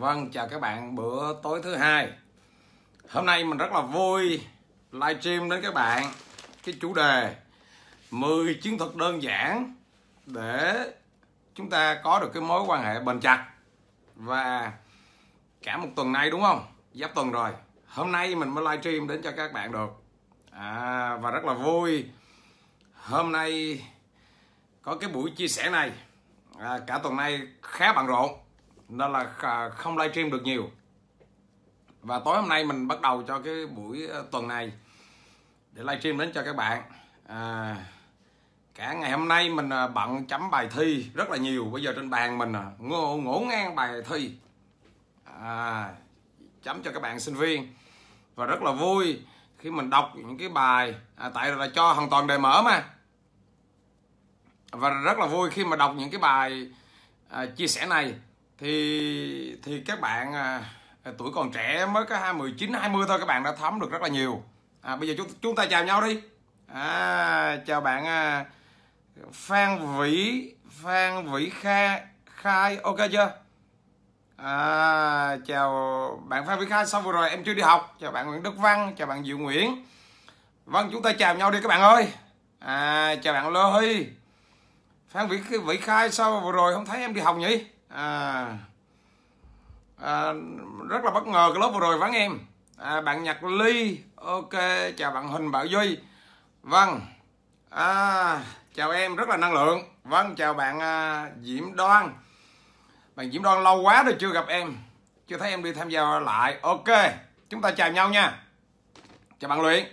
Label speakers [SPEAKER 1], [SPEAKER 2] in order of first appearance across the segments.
[SPEAKER 1] Vâng, chào các bạn bữa tối thứ hai. Hôm nay mình rất là vui livestream đến các bạn cái chủ đề 10 chiến thuật đơn giản để chúng ta có được cái mối quan hệ bền chặt và cả một tuần nay đúng không? Giáp tuần rồi. Hôm nay mình mới livestream đến cho các bạn được. À, và rất là vui. Hôm nay có cái buổi chia sẻ này à, cả tuần nay khá bận rộn nên là không livestream được nhiều và tối hôm nay mình bắt đầu cho cái buổi ờ, tuần này để livestream đến cho các bạn à, cả ngày hôm nay mình ờ, bận chấm bài thi rất là nhiều bây giờ trên bàn mình ờ, ngủ ngổ ngang bài thi à, chấm cho các bạn sinh viên và rất là vui khi mình đọc những cái bài à, tại là cho hoàn toàn đề mở mà và rất là vui khi mà đọc những cái bài à, chia sẻ này thì thì các bạn à, à, tuổi còn trẻ mới có 19 20 thôi các bạn đã thấm được rất là nhiều à, bây giờ chúng chúng ta chào nhau đi à, chào bạn à, Phan Vĩ Phan Vĩ Kha Khai ok chưa à, chào bạn Phan Vĩ Khai xong vừa rồi em chưa đi học chào bạn Nguyễn Đức Văn chào bạn Diệu Nguyễn vâng chúng ta chào nhau đi các bạn ơi à, chào bạn Lô Huy Phan Vĩ Vĩ Khai sao vừa rồi không thấy em đi học nhỉ à, à, rất là bất ngờ cái lớp vừa rồi vắng em à, bạn Nhạc ly ok chào bạn huỳnh bảo duy vâng à, chào em rất là năng lượng vâng chào bạn à, diễm đoan bạn diễm đoan lâu quá rồi chưa gặp em chưa thấy em đi tham gia lại ok chúng ta chào nhau nha chào bạn luyện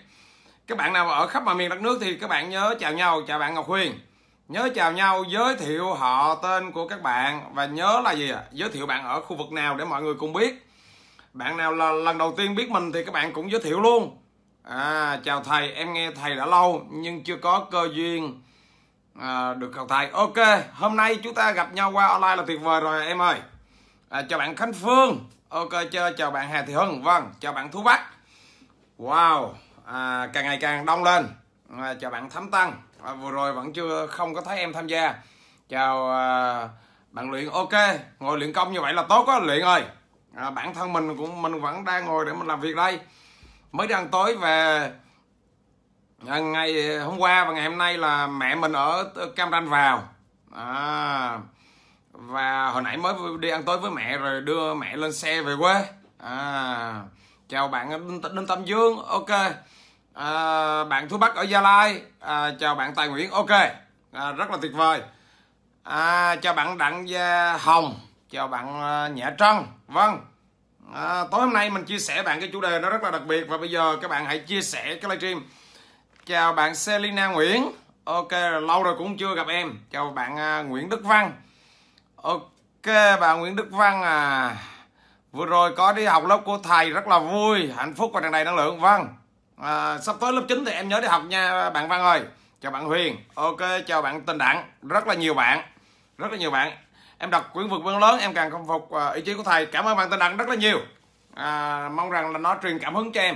[SPEAKER 1] các bạn nào ở khắp mọi miền đất nước thì các bạn nhớ chào nhau chào bạn ngọc huyền nhớ chào nhau giới thiệu họ tên của các bạn và nhớ là gì ạ giới thiệu bạn ở khu vực nào để mọi người cùng biết bạn nào là lần đầu tiên biết mình thì các bạn cũng giới thiệu luôn à, chào thầy em nghe thầy đã lâu nhưng chưa có cơ duyên à, được gặp thầy ok hôm nay chúng ta gặp nhau qua online là tuyệt vời rồi em ơi à, chào bạn khánh phương ok chào, chào bạn hà thị hưng vâng chào bạn thú bắc wow à, càng ngày càng đông lên à, chào bạn thắm tăng à, vừa rồi vẫn chưa không có thấy em tham gia chào à, bạn luyện ok ngồi luyện công như vậy là tốt á luyện ơi à, bản thân mình cũng mình vẫn đang ngồi để mình làm việc đây mới đang tối về à, ngày hôm qua và ngày hôm nay là mẹ mình ở cam ranh vào à, và hồi nãy mới đi ăn tối với mẹ rồi đưa mẹ lên xe về quê à chào bạn đinh, đinh tâm dương ok à, bạn Thu Bắc ở Gia Lai à, chào bạn Tài Nguyễn ok à, rất là tuyệt vời à, chào bạn Đặng Gia Hồng chào bạn à, Nhã Trân vâng à, tối hôm nay mình chia sẻ bạn cái chủ đề nó rất là đặc biệt và bây giờ các bạn hãy chia sẻ cái livestream chào bạn Selina Nguyễn ok lâu rồi cũng chưa gặp em chào bạn à, Nguyễn Đức Văn ok bà Nguyễn Đức Văn à vừa rồi có đi học lớp của thầy rất là vui hạnh phúc và tràn đầy năng lượng vâng à, sắp tới lớp 9 thì em nhớ đi học nha bạn Văn ơi chào bạn Huyền ok chào bạn Tình Đặng rất là nhiều bạn rất là nhiều bạn em đọc quyển vượt vươn lớn em càng công phục à, ý chí của thầy cảm ơn bạn Tình Đặng rất là nhiều à, mong rằng là nó truyền cảm hứng cho em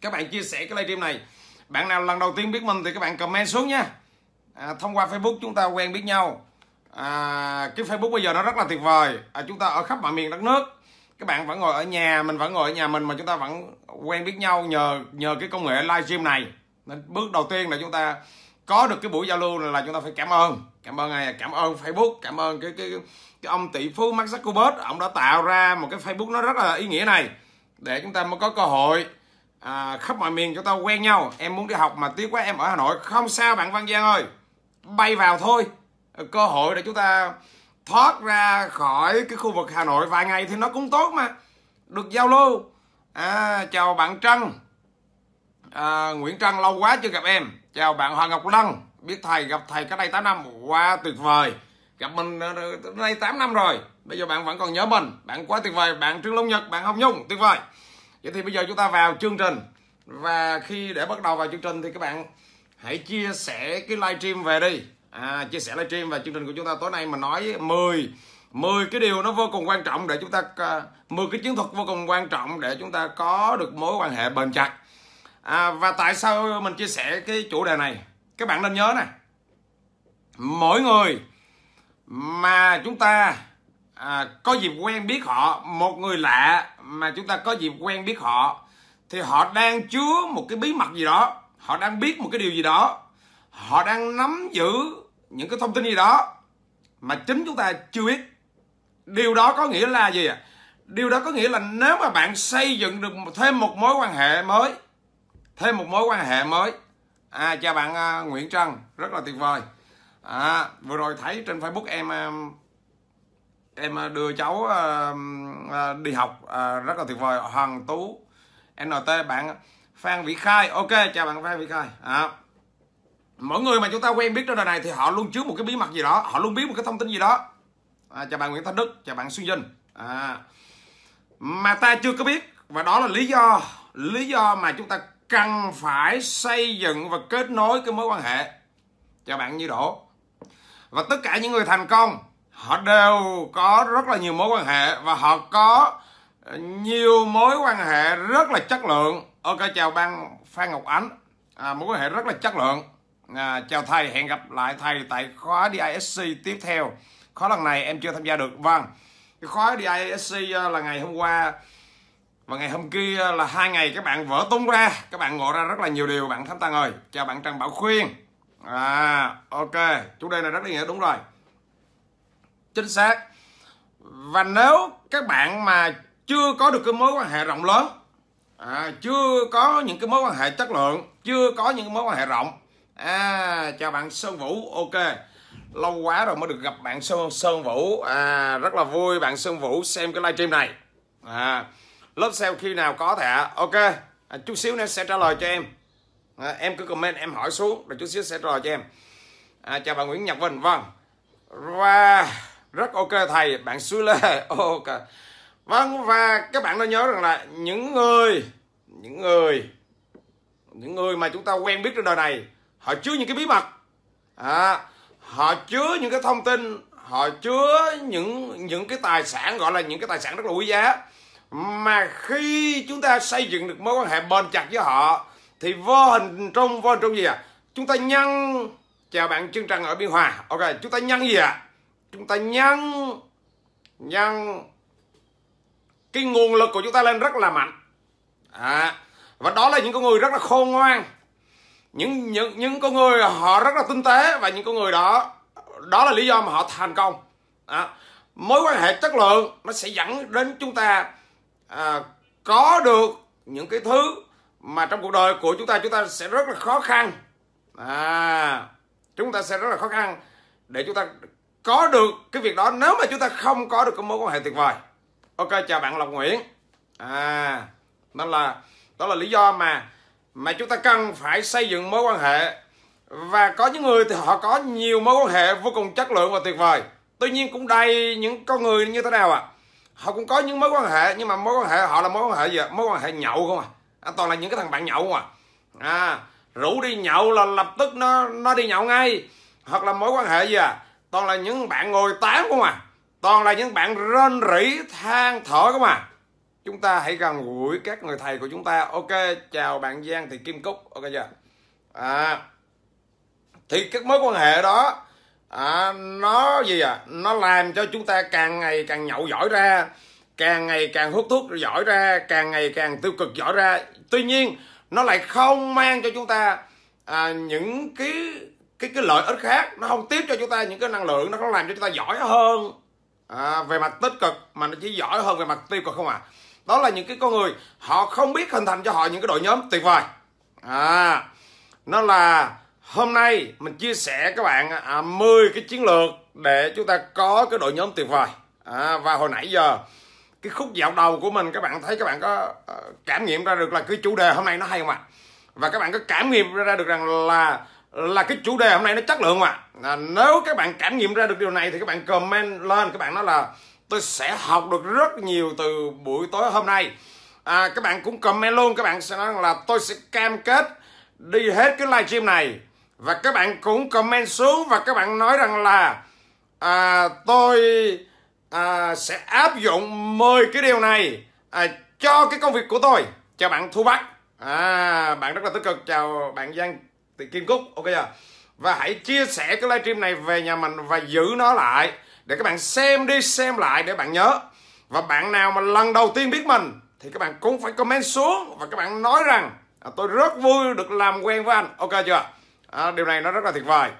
[SPEAKER 1] các bạn chia sẻ cái livestream này bạn nào lần đầu tiên biết mình thì các bạn comment xuống nha à, thông qua Facebook chúng ta quen biết nhau à, cái Facebook bây giờ nó rất là tuyệt vời à, chúng ta ở khắp mọi miền đất nước các bạn vẫn ngồi ở nhà mình vẫn ngồi ở nhà mình mà chúng ta vẫn quen biết nhau nhờ nhờ cái công nghệ livestream này nên bước đầu tiên là chúng ta có được cái buổi giao lưu là chúng ta phải cảm ơn cảm ơn ai cảm ơn facebook cảm ơn cái cái cái ông tỷ phú Mark Zuckerberg ông đã tạo ra một cái facebook nó rất là ý nghĩa này để chúng ta mới có cơ hội à, khắp mọi miền chúng ta quen nhau em muốn đi học mà tiếc quá em ở hà nội không sao bạn văn giang ơi bay vào thôi cơ hội để chúng ta thoát ra khỏi cái khu vực Hà Nội vài ngày thì nó cũng tốt mà được giao lưu à, chào bạn Trân à, Nguyễn Trân lâu quá chưa gặp em chào bạn Hoàng Ngọc Lân biết thầy gặp thầy cách đây 8 năm quá wow, tuyệt vời gặp mình ờ, ờ, đây 8 năm rồi bây giờ bạn vẫn còn nhớ mình bạn quá tuyệt vời bạn Trương Long Nhật bạn Hồng Nhung tuyệt vời vậy thì bây giờ chúng ta vào chương trình và khi để bắt đầu vào chương trình thì các bạn hãy chia sẻ cái livestream về đi à, chia sẻ livestream và chương trình của chúng ta tối nay mà nói 10 10 cái điều nó vô cùng quan trọng để chúng ta 10 à, cái chiến thuật vô cùng quan trọng để chúng ta có được mối quan hệ bền chặt à, và tại sao mình chia sẻ cái chủ đề này các bạn nên nhớ này mỗi người mà chúng ta à, có dịp quen biết họ một người lạ mà chúng ta có dịp quen biết họ thì họ đang chứa một cái bí mật gì đó họ đang biết một cái điều gì đó họ đang nắm giữ những cái thông tin gì đó mà chính chúng ta chưa biết điều đó có nghĩa là gì à điều đó có nghĩa là nếu mà bạn xây dựng được thêm một mối quan hệ mới thêm một mối quan hệ mới à chào bạn à, Nguyễn Trân rất là tuyệt vời à, vừa rồi thấy trên Facebook em à, em à, đưa cháu đi học rất là tuyệt vời Hoàng Tú NT bạn Phan Vĩ Khai ok chào bạn Phan Vĩ Khai à, mỗi người mà chúng ta quen biết trên đời này thì họ luôn chứa một cái bí mật gì đó họ luôn biết một cái thông tin gì đó à, chào bạn Nguyễn Thanh Đức chào bạn Xuân Dinh à, mà ta chưa có biết và đó là lý do lý do mà chúng ta cần phải xây dựng và kết nối cái mối quan hệ chào bạn Như Đỗ và tất cả những người thành công họ đều có rất là nhiều mối quan hệ và họ có nhiều mối quan hệ rất là chất lượng ok chào bạn Phan Ngọc Ánh à, mối quan hệ rất là chất lượng à, chào thầy hẹn gặp lại thầy tại khóa DISC tiếp theo khóa lần này em chưa tham gia được vâng cái khóa DISC à, là ngày hôm qua và ngày hôm kia à, là hai ngày các bạn vỡ tung ra các bạn ngộ ra rất là nhiều điều bạn thánh tăng ơi chào bạn trần bảo khuyên à ok chủ đề này rất là nghĩa đúng rồi chính xác và nếu các bạn mà chưa có được cái mối quan hệ rộng lớn à, chưa có những cái mối quan hệ chất lượng chưa có những cái mối quan hệ rộng à, chào bạn Sơn Vũ ok lâu quá rồi mới được gặp bạn Sơn Sơn Vũ à, rất là vui bạn Sơn Vũ xem cái livestream này à, lớp sale khi nào có thể ok à, chút xíu nữa sẽ trả lời cho em à, em cứ comment em hỏi xuống rồi chút xíu sẽ trả lời cho em à, chào bạn Nguyễn Nhật Vinh vâng và rất ok thầy bạn Suy Lê ok vâng và các bạn đã nhớ rằng là những người những người những người mà chúng ta quen biết trên đời này họ chứa những cái bí mật à, họ chứa những cái thông tin họ chứa những những cái tài sản gọi là những cái tài sản rất là quý giá mà khi chúng ta xây dựng được mối quan hệ bền chặt với họ thì vô hình trong vô hình trong gì ạ à? chúng ta nhân chào bạn trương trần ở biên hòa ok chúng ta nhân gì ạ à? chúng ta nhân nhân cái nguồn lực của chúng ta lên rất là mạnh à, và đó là những con người rất là khôn ngoan những những những con người họ rất là tinh tế và những con người đó đó là lý do mà họ thành công à, mối quan hệ chất lượng nó sẽ dẫn đến chúng ta à, có được những cái thứ mà trong cuộc đời của chúng ta chúng ta sẽ rất là khó khăn à chúng ta sẽ rất là khó khăn để chúng ta có được cái việc đó nếu mà chúng ta không có được cái mối quan hệ tuyệt vời ok chào bạn lộc nguyễn à nên là đó là lý do mà mà chúng ta cần phải xây dựng mối quan hệ và có những người thì họ có nhiều mối quan hệ vô cùng chất lượng và tuyệt vời tuy nhiên cũng đầy những con người như thế nào ạ à? họ cũng có những mối quan hệ nhưng mà mối quan hệ họ là mối quan hệ gì mối quan hệ nhậu không à? à toàn là những cái thằng bạn nhậu không à à rủ đi nhậu là lập tức nó nó đi nhậu ngay hoặc là mối quan hệ gì à toàn là những bạn ngồi tán không à toàn là những bạn rên rỉ than thở không à chúng ta hãy gần gũi các người thầy của chúng ta ok chào bạn giang thì kim cúc ok chưa à thì các mối quan hệ đó à, nó gì à nó làm cho chúng ta càng ngày càng nhậu giỏi ra càng ngày càng hút thuốc giỏi ra càng ngày càng tiêu cực giỏi ra tuy nhiên nó lại không mang cho chúng ta à, những cái cái cái lợi ích khác nó không tiếp cho chúng ta những cái năng lượng nó không làm cho chúng ta giỏi hơn à, về mặt tích cực mà nó chỉ giỏi hơn về mặt tiêu cực không à đó là những cái con người họ không biết hình thành cho họ những cái đội nhóm tuyệt vời à nó là hôm nay mình chia sẻ các bạn à, 10 cái chiến lược để chúng ta có cái đội nhóm tuyệt vời à, và hồi nãy giờ cái khúc dạo đầu của mình các bạn thấy các bạn có ờ, cảm nghiệm ra được là cái chủ đề hôm nay nó hay không ạ à? và các bạn có cảm nghiệm ra được rằng là là cái chủ đề hôm nay nó chất lượng mà à, nếu các bạn cảm nghiệm ra được điều này thì các bạn comment lên các bạn nói là tôi sẽ học được rất nhiều từ buổi tối hôm nay à, các bạn cũng comment luôn các bạn sẽ nói là tôi sẽ cam kết đi hết cái livestream này và các bạn cũng comment xuống và các bạn nói rằng là à, tôi à, sẽ áp dụng 10 cái điều này à, cho cái công việc của tôi chào bạn thu bắc à, bạn rất là tích cực chào bạn giang Thị kim cúc ok à và hãy chia sẻ cái livestream này về nhà mình và giữ nó lại để các bạn xem đi xem lại để bạn nhớ và bạn nào mà lần đầu tiên biết mình thì các bạn cũng phải comment xuống và các bạn nói rằng à, tôi rất vui được làm quen với anh ok chưa à, điều này nó rất là tuyệt vời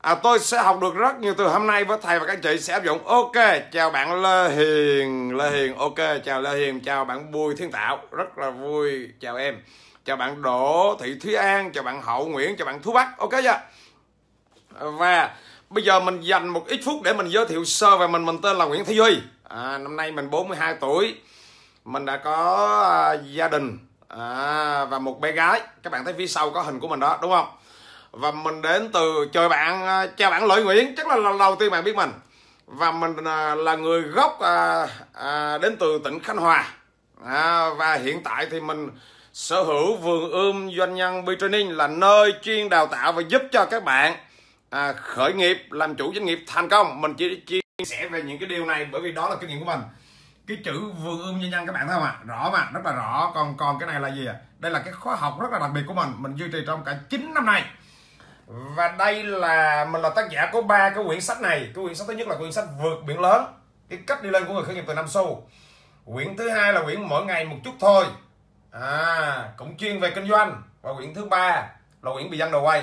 [SPEAKER 1] à, tôi sẽ học được rất nhiều từ hôm nay với thầy và các anh chị sẽ áp dụng ok chào bạn lê hiền lê hiền ok chào lê hiền chào bạn bùi thiên tạo rất là vui chào em chào bạn đỗ thị thúy an chào bạn hậu nguyễn chào bạn thú bắc ok chưa và Bây giờ mình dành một ít phút để mình giới thiệu sơ về mình, mình tên là Nguyễn Thế Duy. À, năm nay mình 42 tuổi. Mình đã có à, gia đình à, và một bé gái. Các bạn thấy phía sau có hình của mình đó, đúng không? Và mình đến từ trời bạn à, chào bạn Lợi Nguyễn, chắc là lần đầu tiên bạn biết mình. Và mình à, là người gốc à, à, đến từ tỉnh Khánh Hòa. À, và hiện tại thì mình sở hữu vườn ươm doanh nhân B Training là nơi chuyên đào tạo và giúp cho các bạn à, khởi nghiệp làm chủ doanh nghiệp thành công mình chỉ chia sẻ về những cái điều này bởi vì đó là kinh nghiệm của mình cái chữ vườn ươm nhân nhân các bạn thấy không ạ à? rõ mà rất là rõ còn còn cái này là gì à? đây là cái khóa học rất là đặc biệt của mình mình duy trì trong cả 9 năm nay và đây là mình là tác giả của ba cái quyển sách này cái quyển sách thứ nhất là quyển sách vượt biển lớn cái cách đi lên của người khởi nghiệp từ năm xu quyển thứ hai là quyển mỗi ngày một chút thôi à cũng chuyên về kinh doanh và quyển thứ ba là quyển bị dân đầu quay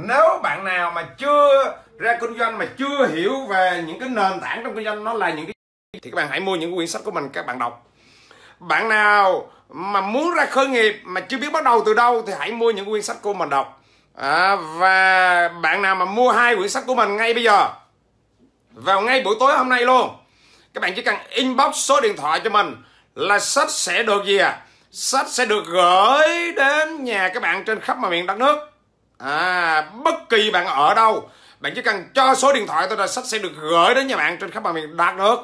[SPEAKER 1] nếu bạn nào mà chưa ra kinh doanh mà chưa hiểu về những cái nền tảng trong kinh doanh nó là những cái thì các bạn hãy mua những quyển sách của mình các bạn đọc bạn nào mà muốn ra khởi nghiệp mà chưa biết bắt đầu từ đâu thì hãy mua những quyển sách của mình đọc à, và bạn nào mà mua hai quyển sách của mình ngay bây giờ vào ngay buổi tối hôm nay luôn các bạn chỉ cần inbox số điện thoại cho mình là sách sẽ được gì à sách sẽ được gửi đến nhà các bạn trên khắp mọi miền đất nước à bất kỳ bạn ở đâu bạn chỉ cần cho số điện thoại tôi là sách sẽ được gửi đến nhà bạn trên khắp mọi miền đất nước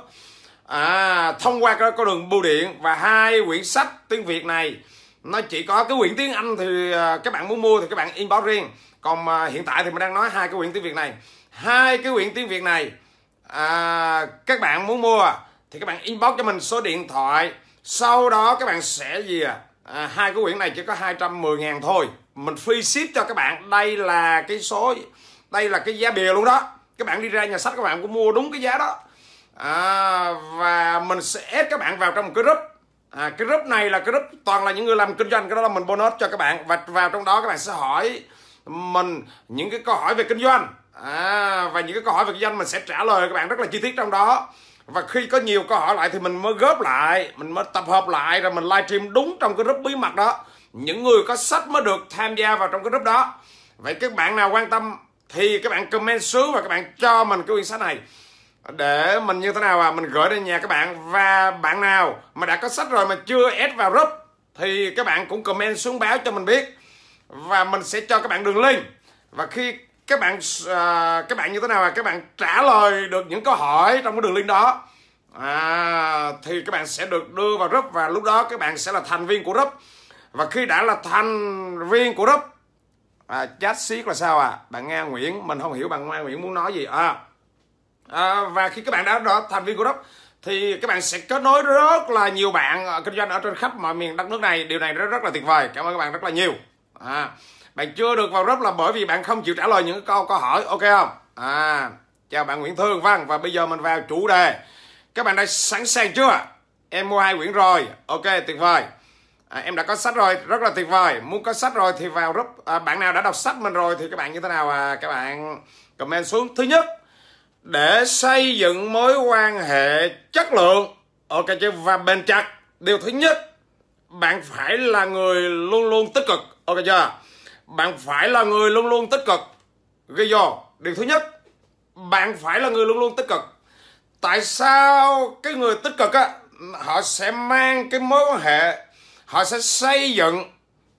[SPEAKER 1] à thông qua con đường bưu điện và hai quyển sách tiếng việt này nó chỉ có cái quyển tiếng anh thì à, các bạn muốn mua thì các bạn inbox riêng còn à, hiện tại thì mình đang nói hai cái quyển tiếng việt này hai cái quyển tiếng việt này à, các bạn muốn mua thì các bạn inbox cho mình số điện thoại sau đó các bạn sẽ gì à, à hai cái quyển này chỉ có 210 ngàn thôi mình free ship cho các bạn đây là cái số đây là cái giá bìa luôn đó các bạn đi ra nhà sách các bạn cũng mua đúng cái giá đó à, và mình sẽ ép các bạn vào trong một cái group à, cái group này là cái group toàn là những người làm kinh doanh cái đó là mình bonus cho các bạn và vào trong đó các bạn sẽ hỏi mình những cái câu hỏi về kinh doanh à, và những cái câu hỏi về kinh doanh mình sẽ trả lời các bạn rất là chi tiết trong đó và khi có nhiều câu hỏi lại thì mình mới góp lại mình mới tập hợp lại rồi mình livestream đúng trong cái group bí mật đó những người có sách mới được tham gia vào trong cái group đó vậy các bạn nào quan tâm thì các bạn comment xuống và các bạn cho mình cái quyển sách này để mình như thế nào à mình gửi đến nhà các bạn và bạn nào mà đã có sách rồi mà chưa add vào group thì các bạn cũng comment xuống báo cho mình biết và mình sẽ cho các bạn đường link và khi các bạn à, các bạn như thế nào à các bạn trả lời được những câu hỏi trong cái đường link đó à, thì các bạn sẽ được đưa vào group và lúc đó các bạn sẽ là thành viên của group và khi đã là thành viên của group à, chat siết là sao à bạn nga nguyễn mình không hiểu bạn nga nguyễn muốn nói gì à, à và khi các bạn đã, đã thành viên của group thì các bạn sẽ kết nối rất là nhiều bạn à, kinh doanh ở trên khắp mọi miền đất nước này điều này rất rất là tuyệt vời cảm ơn các bạn rất là nhiều à, bạn chưa được vào group là bởi vì bạn không chịu trả lời những câu câu hỏi ok không à chào bạn nguyễn thương vâng và bây giờ mình vào chủ đề các bạn đã sẵn sàng chưa em mua hai quyển rồi ok tuyệt vời à, em đã có sách rồi rất là tuyệt vời muốn có sách rồi thì vào group à, bạn nào đã đọc sách mình rồi thì các bạn như thế nào à các bạn comment xuống thứ nhất để xây dựng mối quan hệ chất lượng ok chứ và bền chặt điều thứ nhất bạn phải là người luôn luôn tích cực ok chưa bạn phải là người luôn luôn tích cực ghi vô điều thứ nhất bạn phải là người luôn luôn tích cực tại sao cái người tích cực á họ sẽ mang cái mối quan hệ họ sẽ xây dựng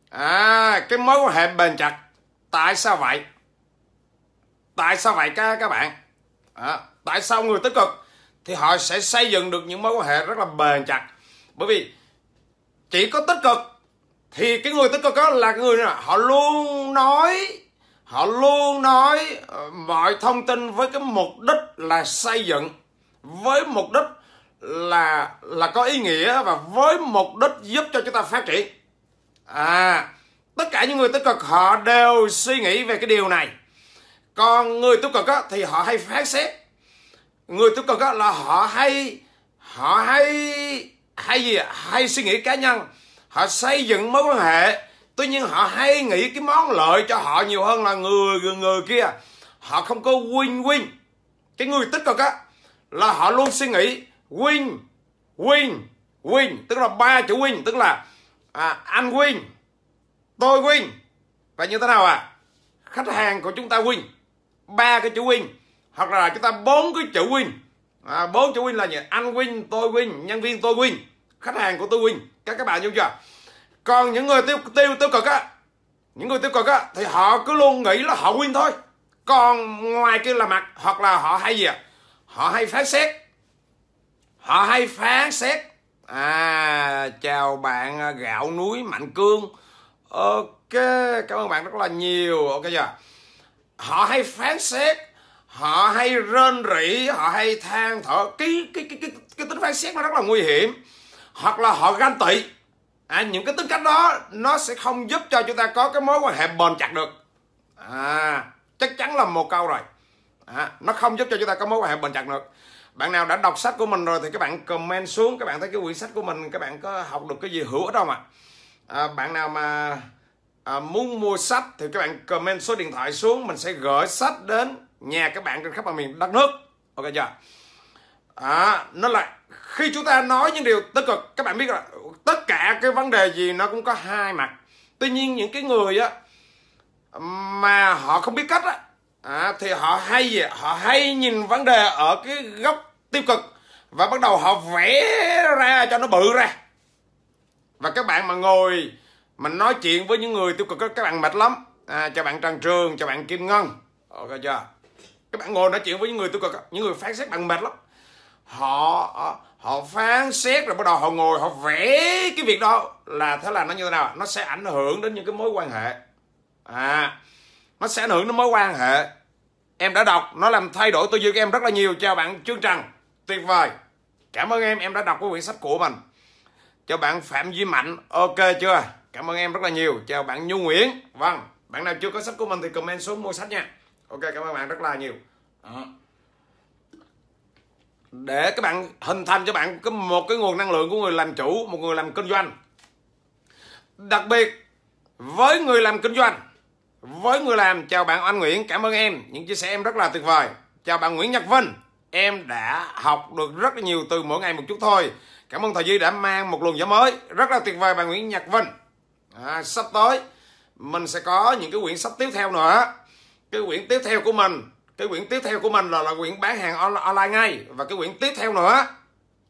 [SPEAKER 1] à, cái mối quan hệ bền chặt tại sao vậy tại sao vậy các các bạn à, tại sao người tích cực thì họ sẽ xây dựng được những mối quan hệ rất là bền chặt bởi vì chỉ có tích cực thì cái người tích cực đó là người nào? họ luôn nói họ luôn nói ờ, mọi thông tin với cái mục đích là xây dựng với mục đích là là có ý nghĩa và với mục đích giúp cho chúng ta phát triển à tất cả những người tích cực họ đều suy nghĩ về cái điều này còn người tiêu cực á, thì họ hay phán xét người tiêu cực á, là họ hay họ hay hay gì hay suy nghĩ cá nhân họ xây dựng mối quan hệ tuy nhiên họ hay nghĩ cái món lợi cho họ nhiều hơn là người người, người kia họ không có win win cái người tích cực á là họ luôn suy nghĩ win win win tức là ba chữ win tức là à, anh win tôi win và như thế nào à khách hàng của chúng ta win ba cái chữ win hoặc là chúng ta bốn cái chữ win à, bốn chữ win là gì anh win tôi win nhân viên tôi win khách hàng của tôi win các các bạn hiểu chưa còn những người tiêu tiêu tiêu cực á những người tiêu cực á thì họ cứ luôn nghĩ là họ win thôi còn ngoài kia là mặt hoặc là họ hay gì à? họ hay phán xét họ hay phán xét à chào bạn à, gạo núi mạnh cương ok cảm ơn bạn rất là nhiều ok chưa họ hay phán xét họ hay rên rỉ họ hay than thở cái cái cái cái, cái tính phán xét nó rất là nguy hiểm hoặc là họ ganh tị à, những cái tính cách đó nó sẽ không giúp cho chúng ta có cái mối quan hệ bền chặt được à chắc chắn là một câu rồi à, nó không giúp cho chúng ta có mối quan hệ bền chặt được bạn nào đã đọc sách của mình rồi thì các bạn comment xuống các bạn thấy cái quyển sách của mình các bạn có học được cái gì hữu ích không ạ à? à, bạn nào mà à, muốn mua sách thì các bạn comment số điện thoại xuống mình sẽ gửi sách đến nhà các bạn trên khắp mọi miền đất nước ok chưa à, nó là khi chúng ta nói những điều tích cực các bạn biết là tất cả cái vấn đề gì nó cũng có hai mặt tuy nhiên những cái người á mà họ không biết cách á à, thì họ hay gì họ hay nhìn vấn đề ở cái góc tiêu cực và bắt đầu họ vẽ ra cho nó bự ra và các bạn mà ngồi mình nói chuyện với những người tiêu cực các bạn mệt lắm à, cho bạn trần trường cho bạn kim ngân ok chưa các bạn ngồi nói chuyện với những người tiêu cực những người phán xét bạn mệt lắm họ ờ, họ phán xét rồi bắt đầu họ ngồi họ vẽ cái việc đó là thế là nó như thế nào nó sẽ ảnh hưởng đến những cái mối quan hệ à nó sẽ ảnh hưởng đến mối quan hệ em đã đọc nó làm thay đổi tư duy của em rất là nhiều chào bạn Trương Trần tuyệt vời cảm ơn em em đã đọc cái quyển sách của mình cho bạn Phạm Duy Mạnh ok chưa cảm ơn em rất là nhiều chào bạn Nhu Nguyễn vâng bạn nào chưa có sách của mình thì comment xuống mua sách nha ok cảm ơn bạn rất là nhiều để các bạn hình thành cho bạn một cái nguồn năng lượng của người làm chủ một người làm kinh doanh đặc biệt với người làm kinh doanh với người làm chào bạn anh Nguyễn cảm ơn em những chia sẻ em rất là tuyệt vời chào bạn Nguyễn Nhật Vinh em đã học được rất nhiều từ mỗi ngày một chút thôi cảm ơn thầy Duy đã mang một luồng gió mới rất là tuyệt vời bạn Nguyễn Nhật Vinh à, sắp tới mình sẽ có những cái quyển sách tiếp theo nữa cái quyển tiếp theo của mình cái quyển tiếp theo của mình là là quyển bán hàng online ngay và cái quyển tiếp theo nữa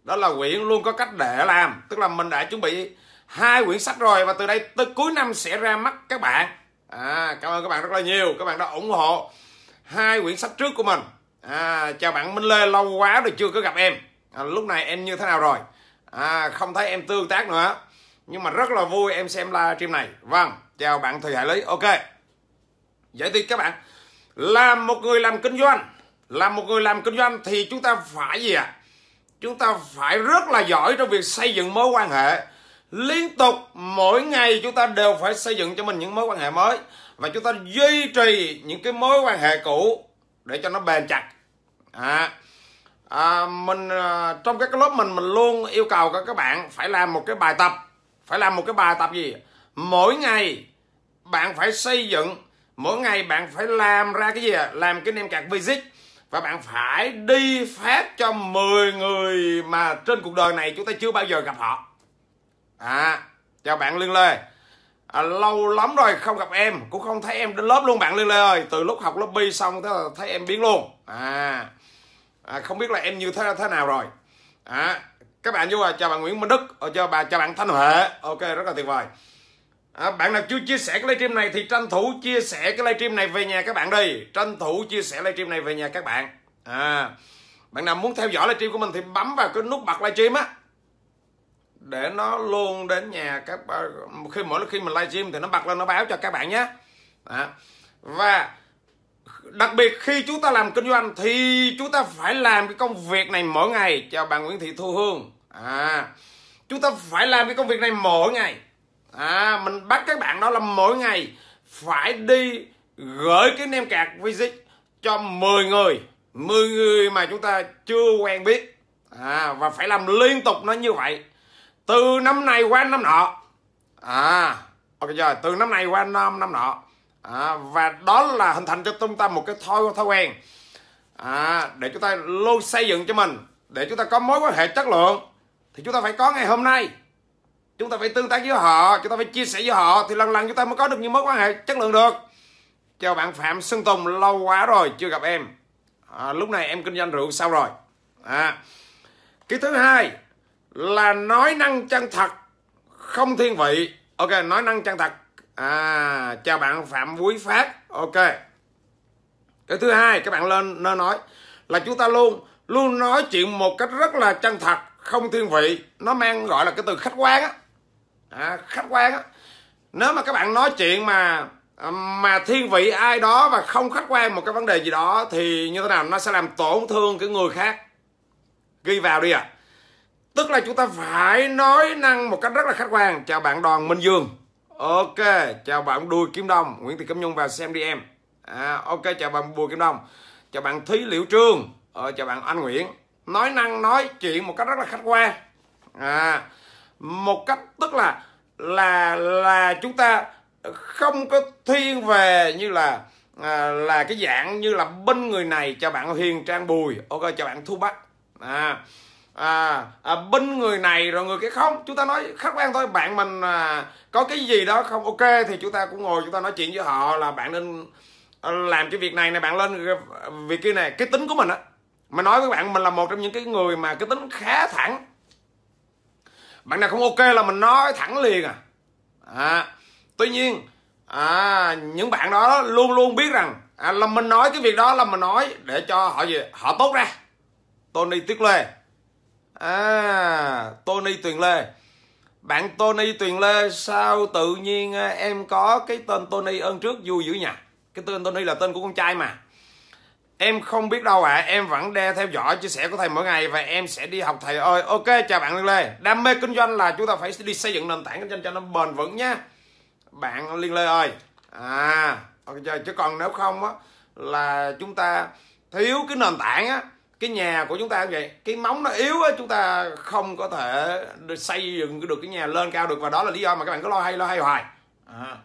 [SPEAKER 1] đó là quyển luôn có cách để làm tức là mình đã chuẩn bị hai quyển sách rồi và từ đây tới cuối năm sẽ ra mắt các bạn à, cảm ơn các bạn rất là nhiều các bạn đã ủng hộ hai quyển sách trước của mình à, chào bạn Minh Lê lâu quá rồi chưa có gặp em à, lúc này em như thế nào rồi à, không thấy em tương tác nữa nhưng mà rất là vui em xem live stream này vâng chào bạn Thùy Hải Lý ok vậy thì các bạn làm một người làm kinh doanh làm một người làm kinh doanh thì chúng ta phải gì ạ à? chúng ta phải rất là giỏi trong việc xây dựng mối quan hệ liên tục mỗi ngày chúng ta đều phải xây dựng cho mình những mối quan hệ mới và chúng ta duy trì những cái mối quan hệ cũ để cho nó bền chặt à, à, mình à, trong các lớp mình mình luôn yêu cầu các các bạn phải làm một cái bài tập phải làm một cái bài tập gì mỗi ngày bạn phải xây dựng mỗi ngày bạn phải làm ra cái gì làm cái nem cạc visit và bạn phải đi phát cho 10 người mà trên cuộc đời này chúng ta chưa bao giờ gặp họ à chào bạn liên lê à, lâu lắm rồi không gặp em cũng không thấy em đến lớp luôn bạn liên lê ơi từ lúc học lớp bi xong thế là thấy em biến luôn à, à không biết là em như thế thế nào rồi à các bạn vô à chào bạn nguyễn minh đức à, chào bà chào bạn thanh huệ ok rất là tuyệt vời À, bạn nào chưa chia sẻ cái livestream này thì tranh thủ chia sẻ cái livestream này về nhà các bạn đi tranh thủ chia sẻ livestream này về nhà các bạn à bạn nào muốn theo dõi livestream của mình thì bấm vào cái nút bật livestream á để nó luôn đến nhà các khi mỗi khi mình livestream thì nó bật lên nó báo cho các bạn nhé đó. và đặc biệt khi chúng ta làm kinh doanh thì chúng ta phải làm cái công việc này mỗi ngày chào bà Nguyễn Thị Thu Hương à chúng ta phải làm cái công việc này mỗi ngày à mình bắt các bạn đó là mỗi ngày phải đi gửi cái nem cạc visit cho 10 người 10 người mà chúng ta chưa quen biết à và phải làm liên tục nó như vậy từ năm này qua năm nọ à ok rồi từ năm này qua năm năm nọ à, và đó là hình thành cho chúng ta một cái thói thói quen à, để chúng ta luôn xây dựng cho mình để chúng ta có mối quan hệ chất lượng thì chúng ta phải có ngày hôm nay chúng ta phải tương tác với họ chúng ta phải chia sẻ với họ thì lần lần chúng ta mới có được những mối quan hệ chất lượng được chào bạn phạm xuân tùng lâu quá rồi chưa gặp em à, lúc này em kinh doanh rượu sao rồi à, cái thứ hai là nói năng chân thật không thiên vị ok nói năng chân thật à chào bạn phạm quý phát ok cái thứ hai các bạn lên nên nói là chúng ta luôn luôn nói chuyện một cách rất là chân thật không thiên vị nó mang gọi là cái từ khách quan á à, khách quan á nếu mà các bạn nói chuyện mà mà thiên vị ai đó và không khách quan một cái vấn đề gì đó thì như thế nào nó sẽ làm tổn thương cái người khác ghi vào đi à tức là chúng ta phải nói năng một cách rất là khách quan chào bạn đoàn minh dương ok chào bạn đuôi kim đông nguyễn thị Cẩm nhung vào xem đi em à, ok chào bạn bùi kim đông chào bạn thúy liễu trương ờ, chào bạn anh nguyễn nói năng nói chuyện một cách rất là khách quan à, một cách tức là là là chúng ta không có thiên về như là à, là cái dạng như là bên người này chào bạn hiền trang bùi ok chào bạn thu bắc à, à, à binh người này rồi người kia không chúng ta nói khách quan thôi bạn mình à, có cái gì đó không ok thì chúng ta cũng ngồi chúng ta nói chuyện với họ là bạn nên à, làm cái việc này này bạn lên việc kia này cái tính của mình á mình nói với bạn mình là một trong những cái người mà cái tính khá thẳng bạn nào không ok là mình nói thẳng liền à, à tuy nhiên à, những bạn đó luôn luôn biết rằng à, là mình nói cái việc đó là mình nói để cho họ gì họ tốt ra Tony Tuyết Lê à Tony Tuyền Lê bạn Tony Tuyền Lê sao tự nhiên à, em có cái tên Tony ơn trước vui dữ nhỉ cái tên Tony là tên của con trai mà em không biết đâu ạ à. em vẫn đe theo dõi chia sẻ của thầy mỗi ngày và em sẽ đi học thầy ơi ok chào bạn Liên Lê đam mê kinh doanh là chúng ta phải đi xây dựng nền tảng kinh doanh cho nó bền vững nhé bạn Liên Lê ơi à ok chứ còn nếu không á là chúng ta thiếu cái nền tảng á cái nhà của chúng ta vậy cái móng nó yếu á chúng ta không có thể xây dựng được cái nhà lên cao được và đó là lý do mà các bạn cứ lo hay lo hay hoài à.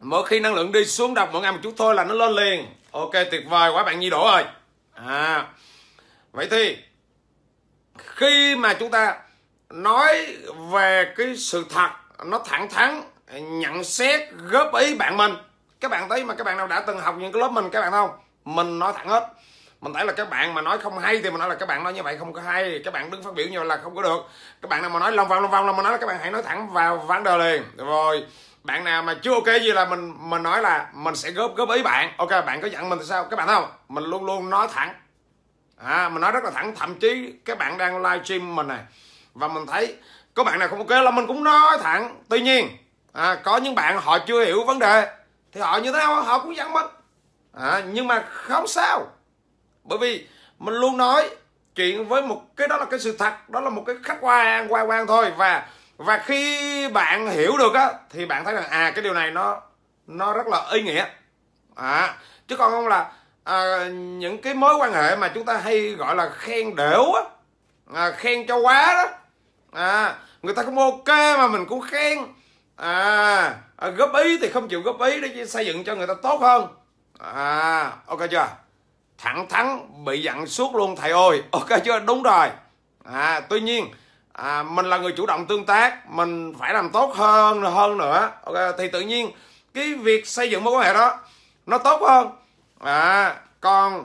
[SPEAKER 1] mỗi khi năng lượng đi xuống đọc mỗi ngày một chút thôi là nó lên liền ok tuyệt vời quá bạn nhi đổ ơi à vậy thì khi mà chúng ta nói về cái sự thật nó thẳng thắn nhận xét góp ý bạn mình các bạn thấy mà các bạn nào đã từng học những cái lớp mình các bạn không mình nói thẳng hết mình thấy là các bạn mà nói không hay thì mình nói là các bạn nói như vậy không có hay các bạn đứng phát biểu như là không có được các bạn nào mà nói lòng vòng lòng vòng là mình nói là các bạn hãy nói thẳng vào vấn đề liền được rồi bạn nào mà chưa ok gì là mình mình nói là mình sẽ góp góp ý bạn ok bạn có giận mình thì sao các bạn thấy không mình luôn luôn nói thẳng à, mình nói rất là thẳng thậm chí các bạn đang live stream mình này và mình thấy có bạn nào không ok là mình cũng nói thẳng tuy nhiên à, có những bạn họ chưa hiểu vấn đề thì họ như thế nào họ cũng giận mình à, nhưng mà không sao bởi vì mình luôn nói chuyện với một cái đó là cái sự thật đó là một cái khách quan quan quan thôi và và khi bạn hiểu được á thì bạn thấy rằng à cái điều này nó nó rất là ý nghĩa à, chứ còn không là à, những cái mối quan hệ mà chúng ta hay gọi là khen đểu á à, khen cho quá đó à, người ta cũng ok mà mình cũng khen à, à góp ý thì không chịu góp ý để xây dựng cho người ta tốt hơn à ok chưa thẳng thắn bị dặn suốt luôn thầy ơi ok chưa đúng rồi à tuy nhiên à, mình là người chủ động tương tác mình phải làm tốt hơn hơn nữa ok thì tự nhiên cái việc xây dựng mối quan hệ đó nó tốt hơn à còn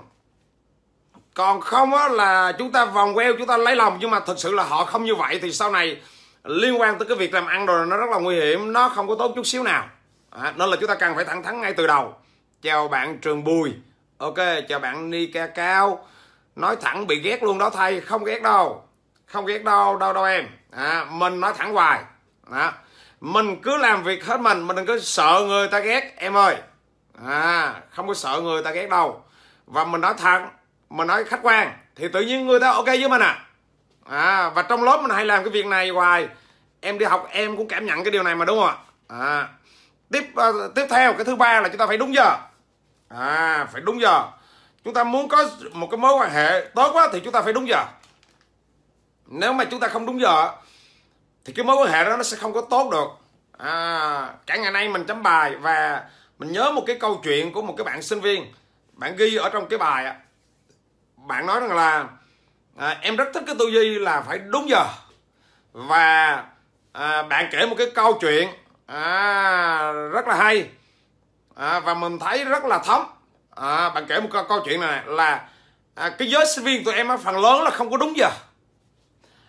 [SPEAKER 1] còn không á là chúng ta vòng queo chúng ta lấy lòng nhưng mà thực sự là họ không như vậy thì sau này liên quan tới cái việc làm ăn rồi nó rất là nguy hiểm nó không có tốt chút xíu nào à, nên là chúng ta cần phải thẳng thắn ngay từ đầu chào bạn trường bùi ok chào bạn nika cao nói thẳng bị ghét luôn đó thay không ghét đâu không ghét đâu đâu đâu em à, mình nói thẳng hoài à, mình cứ làm việc hết mình mình đừng có sợ người ta ghét em ơi à, không có sợ người ta ghét đâu và mình nói thẳng mình nói khách quan thì tự nhiên người ta ok với mình à à và trong lớp mình hay làm cái việc này hoài em đi học em cũng cảm nhận cái điều này mà đúng không ạ à, tiếp uh, tiếp theo cái thứ ba là chúng ta phải đúng giờ à phải đúng giờ chúng ta muốn có một cái mối quan hệ tốt quá thì chúng ta phải đúng giờ nếu mà chúng ta không đúng giờ thì cái mối quan hệ đó nó sẽ không có tốt được à, cả ngày nay mình chấm bài và mình nhớ một cái câu chuyện của một cái bạn sinh viên bạn ghi ở trong cái bài bạn nói rằng là à, em rất thích cái tư duy là phải đúng giờ và à, bạn kể một cái câu chuyện à, rất là hay à, và mình thấy rất là thấm à, bạn kể một câu, câu chuyện này là à, cái giới sinh viên tụi em ở phần lớn là không có đúng giờ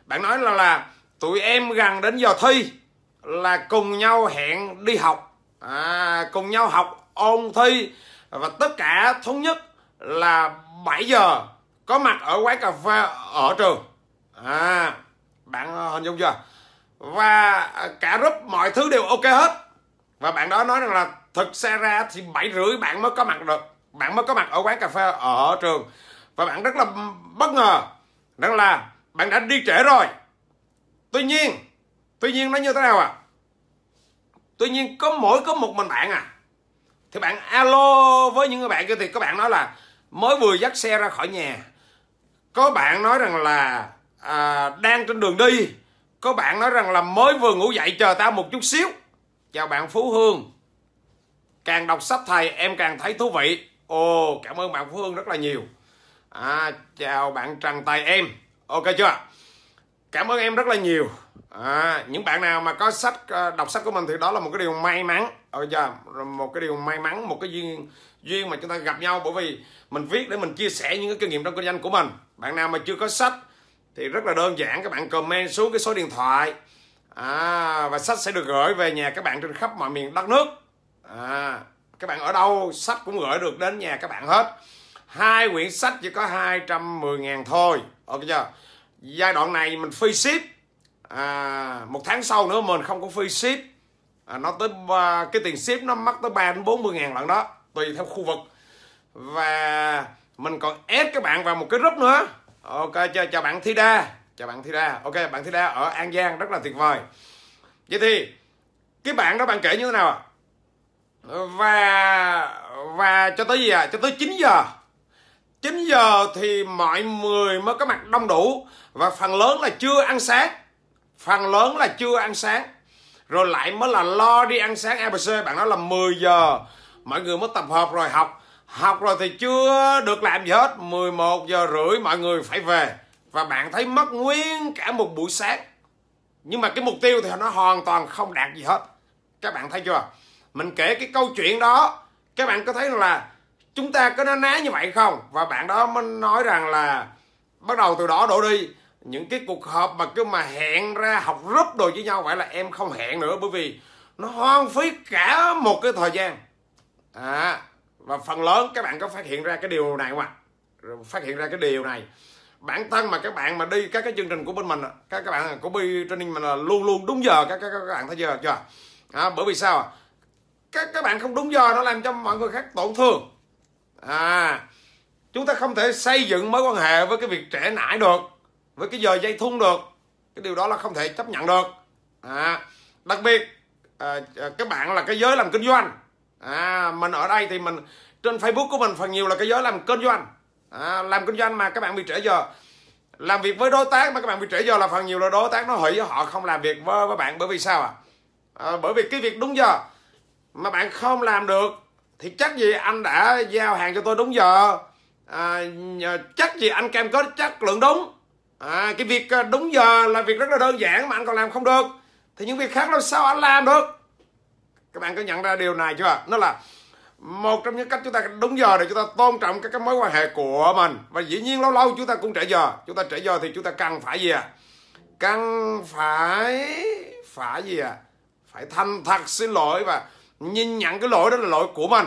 [SPEAKER 1] bạn nói là là tụi em gần đến giờ thi là cùng nhau hẹn đi học à, cùng nhau học ôn thi và tất cả thống nhất là 7 giờ có mặt ở quán cà phê ở trường à bạn à, hình dung chưa và à, cả group mọi thứ đều ok hết và bạn đó nói rằng là thực ra ra thì bảy rưỡi bạn mới có mặt được bạn mới có mặt ở quán cà phê ở trường và bạn rất là bất ngờ rằng là bạn đã đi trễ rồi tuy nhiên tuy nhiên nó như thế nào à tuy nhiên có mỗi có một mình bạn à thì bạn alo với những người bạn kia thì các bạn nói là mới vừa dắt xe ra khỏi nhà có bạn nói rằng là à, đang trên đường đi có bạn nói rằng là mới vừa ngủ dậy chờ tao một chút xíu chào bạn phú hương càng đọc sách thầy em càng thấy thú vị ồ cảm ơn bạn phương rất là nhiều à, chào bạn trần tài em ok chưa cảm ơn em rất là nhiều à, những bạn nào mà có sách à, đọc sách của mình thì đó là một cái điều may mắn ở giờ dạ, một cái điều may mắn một cái duyên duyên mà chúng ta gặp nhau bởi vì mình viết để mình chia sẻ những cái kinh nghiệm trong kinh doanh của mình bạn nào mà chưa có sách thì rất là đơn giản các bạn comment xuống cái số điện thoại à, và sách sẽ được gửi về nhà các bạn trên khắp mọi miền đất nước à, các bạn ở đâu sách cũng gửi được đến nhà các bạn hết hai quyển sách chỉ có 210 ngàn thôi ok chưa giai đoạn này mình free ship à, một tháng sau nữa mình không có free ship à, nó tới à, cái tiền ship nó mất tới 3 đến 40 ngàn lần đó tùy theo khu vực và mình còn ép các bạn vào một cái group nữa ok chào, chào bạn thi đa chào bạn thi đa ok bạn thi đa ở an giang rất là tuyệt vời vậy thì cái bạn đó bạn kể như thế nào ạ à? và và cho tới gì à cho tới 9 giờ 9 giờ thì mọi người mới có mặt đông đủ và phần lớn là chưa ăn sáng phần lớn là chưa ăn sáng rồi lại mới là lo đi ăn sáng ABC bạn nói là 10 giờ mọi người mới tập hợp rồi học học rồi thì chưa được làm gì hết 11 giờ rưỡi mọi người phải về và bạn thấy mất nguyên cả một buổi sáng nhưng mà cái mục tiêu thì nó hoàn toàn không đạt gì hết các bạn thấy chưa mình kể cái câu chuyện đó các bạn có thấy là chúng ta có ná ná như vậy không và bạn đó mới nói rằng là bắt đầu từ đó đổ đi những cái cuộc họp mà cứ mà hẹn ra học group đồ với nhau vậy là em không hẹn nữa bởi vì nó hoang phí cả một cái thời gian à, và phần lớn các bạn có phát hiện ra cái điều này không ạ à? phát hiện ra cái điều này bản thân mà các bạn mà đi các cái chương trình của bên mình các các bạn của bi training mình là luôn luôn đúng giờ các các, các bạn thấy chưa chưa à, bởi vì sao các các bạn không đúng giờ nó làm cho mọi người khác tổn thương à chúng ta không thể xây dựng mối quan hệ với cái việc trẻ nải được với cái giờ dây thun được cái điều đó là không thể chấp nhận được à đặc biệt à, à các bạn là cái giới làm kinh doanh à mình ở đây thì mình trên facebook của mình phần nhiều là cái giới làm kinh doanh à, làm kinh doanh mà các bạn bị trễ giờ làm việc với đối tác mà các bạn bị trễ giờ là phần nhiều là đối tác nó hủy họ không làm việc với, với bạn bởi vì sao à? à bởi vì cái việc đúng giờ mà bạn không làm được thì chắc gì anh đã giao hàng cho tôi đúng giờ à, chắc gì anh cam kết chất lượng đúng à, cái việc à, đúng giờ là việc rất là đơn giản mà anh còn làm không được thì những việc khác làm sao anh làm được các bạn có nhận ra điều này chưa nó là một trong những cách chúng ta đúng giờ để chúng ta tôn trọng các cái mối quan hệ của mình và dĩ nhiên lâu lâu chúng ta cũng trễ giờ chúng ta trễ giờ thì chúng ta cần phải gì à cần phải phải gì à phải thành thật xin lỗi và nhìn nhận cái lỗi đó là lỗi của mình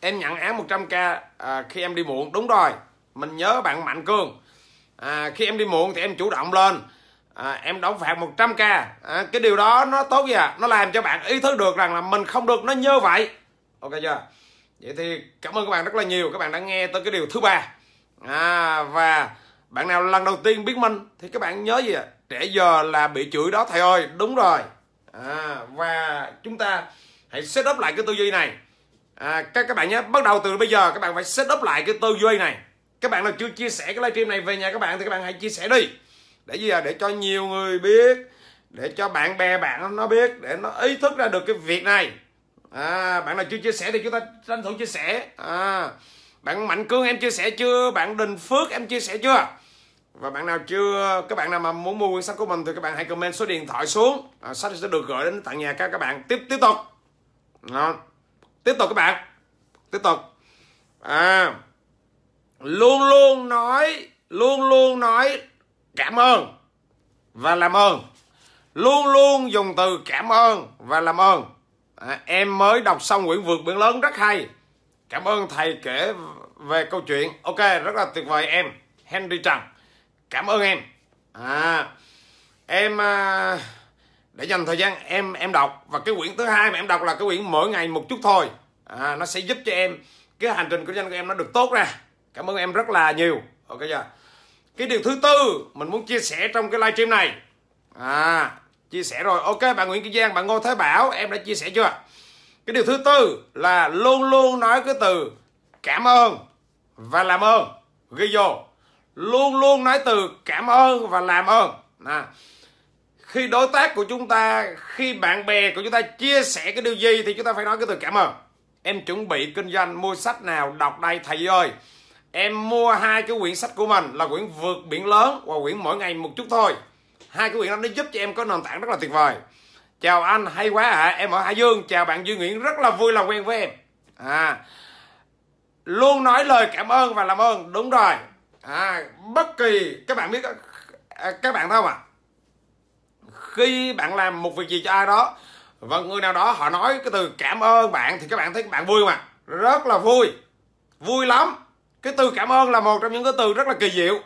[SPEAKER 1] em nhận án 100k à, khi em đi muộn đúng rồi mình nhớ bạn mạnh cường à, khi em đi muộn thì em chủ động lên à, em đóng phạt 100k à, cái điều đó nó tốt gì à nó làm cho bạn ý thức được rằng là mình không được nó như vậy ok chưa vậy thì cảm ơn các bạn rất là nhiều các bạn đã nghe tới cái điều thứ ba à, và bạn nào lần đầu tiên biết mình thì các bạn nhớ gì ạ à? trẻ giờ là bị chửi đó thầy ơi đúng rồi à, và chúng ta hãy set up lại cái tư duy này à, các các bạn nhé bắt đầu từ bây giờ các bạn phải set up lại cái tư duy này các bạn nào chưa chia sẻ cái livestream này về nhà các bạn thì các bạn hãy chia sẻ đi để gì à để cho nhiều người biết để cho bạn bè bạn nó biết để nó ý thức ra được cái việc này à, bạn nào chưa chia sẻ thì chúng ta tranh thủ chia sẻ à, bạn mạnh cương em chia sẻ chưa bạn đình phước em chia sẻ chưa và bạn nào chưa các bạn nào mà muốn mua quyển sách của mình thì các bạn hãy comment số điện thoại xuống à, sách sẽ được gửi đến tận nhà các các bạn tiếp tiếp tục à, tiếp tục các bạn tiếp tục à luôn luôn nói luôn luôn nói cảm ơn và làm ơn luôn luôn dùng từ cảm ơn và làm ơn à, em mới đọc xong quyển vượt biển lớn rất hay cảm ơn thầy kể về câu chuyện ok rất là tuyệt vời em henry trần cảm ơn em à em à, để dành thời gian em em đọc và cái quyển thứ hai mà em đọc là cái quyển mỗi ngày một chút thôi à, nó sẽ giúp cho em cái hành trình kinh doanh của em nó được tốt ra cảm ơn em rất là nhiều ok chưa cái điều thứ tư mình muốn chia sẻ trong cái livestream này à chia sẻ rồi ok bạn nguyễn kim giang bạn ngô thái bảo em đã chia sẻ chưa cái điều thứ tư là luôn luôn nói cái từ cảm ơn và làm ơn ghi vô luôn luôn nói từ cảm ơn và làm ơn à, khi đối tác của chúng ta khi bạn bè của chúng ta chia sẻ cái điều gì thì chúng ta phải nói cái từ cảm ơn em chuẩn bị kinh doanh mua sách nào đọc đây thầy ơi em mua hai cái quyển sách của mình là quyển vượt biển lớn và quyển mỗi ngày một chút thôi hai cái quyển đó nó giúp cho em có nền tảng rất là tuyệt vời chào anh hay quá hả à. em ở hải dương chào bạn duy nguyễn rất là vui là quen với em à luôn nói lời cảm ơn và làm ơn đúng rồi à, bất kỳ các bạn biết à, các bạn thấy không ạ à? khi bạn làm một việc gì cho ai đó và người nào đó họ nói cái từ cảm ơn bạn thì các bạn thấy các bạn vui mà rất là vui vui lắm cái từ cảm ơn là một trong những cái từ rất là kỳ diệu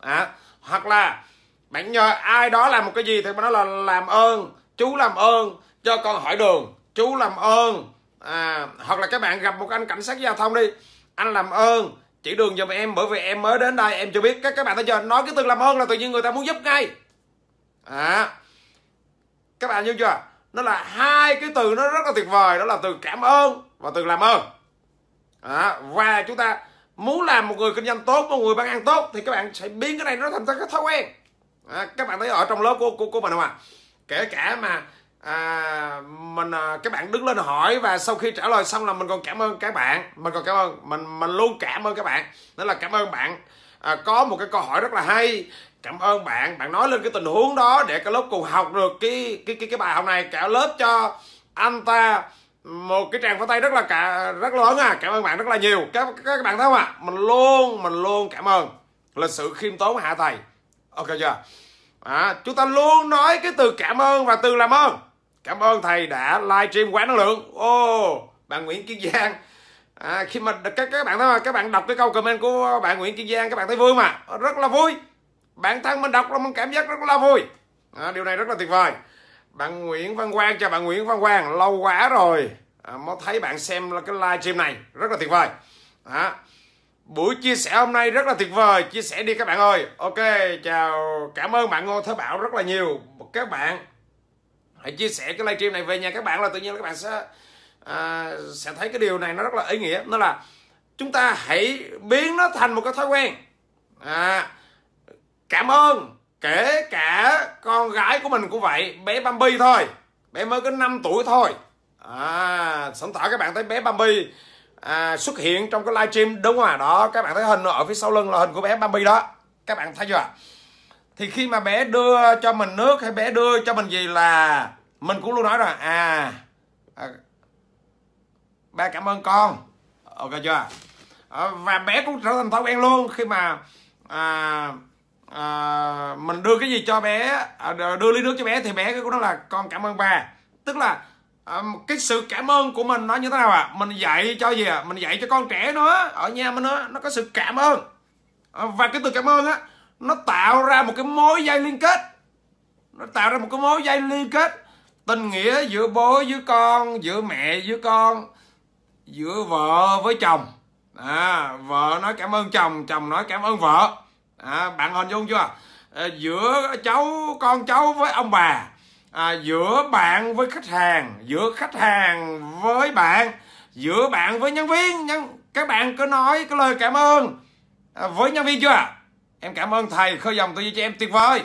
[SPEAKER 1] à, hoặc là bạn nhờ ai đó làm một cái gì thì bạn nói là làm ơn chú làm ơn cho con hỏi đường chú làm ơn à, hoặc là các bạn gặp một anh cảnh sát giao thông đi anh làm ơn chỉ đường giùm em bởi vì em mới đến đây em chưa biết các các bạn thấy chưa nói cái từ làm ơn là tự nhiên người ta muốn giúp ngay à các bạn hiểu chưa nó là hai cái từ nó rất là tuyệt vời đó là từ cảm ơn và từ làm ơn à, và chúng ta muốn làm một người kinh doanh tốt một người bán ăn tốt thì các bạn sẽ biến cái này nó thành ra cái thói quen à, các bạn thấy ở trong lớp của của, của mình không ạ à? kể cả mà à, mình à, các bạn đứng lên hỏi và sau khi trả lời xong là mình còn cảm ơn các bạn mình còn cảm ơn mình mình luôn cảm ơn các bạn đó là cảm ơn bạn à, có một cái câu hỏi rất là hay cảm ơn bạn bạn nói lên cái tình huống đó để cả lớp cùng học được cái cái cái, cái bài học này cả lớp cho anh ta một cái tràng pháo tay rất là cả rất lớn à cảm ơn bạn rất là nhiều các các bạn thấy không ạ à? mình luôn mình luôn cảm ơn là sự khiêm tốn hạ thầy ok chưa à, chúng ta luôn nói cái từ cảm ơn và từ làm ơn cảm ơn thầy đã livestream quá năng lượng ô oh, bạn Nguyễn Kiên Giang à, khi mà các các bạn thấy các bạn đọc cái câu comment của bạn Nguyễn Kiên Giang các bạn thấy vui mà rất là vui bản thân mình đọc là mình cảm giác rất là vui à, điều này rất là tuyệt vời bạn Nguyễn Văn Quang chào bạn Nguyễn Văn Quang lâu quá rồi à, mới thấy bạn xem là cái livestream này rất là tuyệt vời à, buổi chia sẻ hôm nay rất là tuyệt vời chia sẻ đi các bạn ơi ok chào cảm ơn bạn Ngô Thế Bảo rất là nhiều các bạn hãy chia sẻ cái livestream này về nhà các bạn là tự nhiên các bạn sẽ à, sẽ thấy cái điều này nó rất là ý nghĩa nó là chúng ta hãy biến nó thành một cái thói quen à, cảm ơn kể cả con gái của mình cũng vậy bé Bambi thôi bé mới có 5 tuổi thôi à, sẵn thảo các bạn thấy bé Bambi à, xuất hiện trong cái livestream đúng không à đó các bạn thấy hình ở phía sau lưng là hình của bé Bambi đó các bạn thấy chưa thì khi mà bé đưa cho mình nước hay bé đưa cho mình gì là mình cũng luôn nói rồi à, à ba cảm ơn con ok chưa à, và bé cũng trở thành thói quen luôn khi mà à, à, mình đưa cái gì cho bé à, đưa ly nước cho bé thì bé cũng nói là con cảm ơn ba tức là à, cái sự cảm ơn của mình nó như thế nào ạ à? mình dạy cho gì ạ à? mình dạy cho con trẻ nó ở nhà mình nó nó có sự cảm ơn à, và cái từ cảm ơn á nó tạo ra một cái mối dây liên kết nó tạo ra một cái mối dây liên kết tình nghĩa giữa bố với con giữa mẹ với con giữa vợ với chồng à, vợ nói cảm ơn chồng chồng nói cảm ơn vợ à, bạn hình dung chưa à, giữa cháu con cháu với ông bà à, giữa bạn với khách hàng giữa khách hàng với bạn giữa bạn với nhân viên nhân các bạn cứ nói cái lời cảm ơn à, với nhân viên chưa em cảm ơn thầy khơi dòng tôi cho em tuyệt vời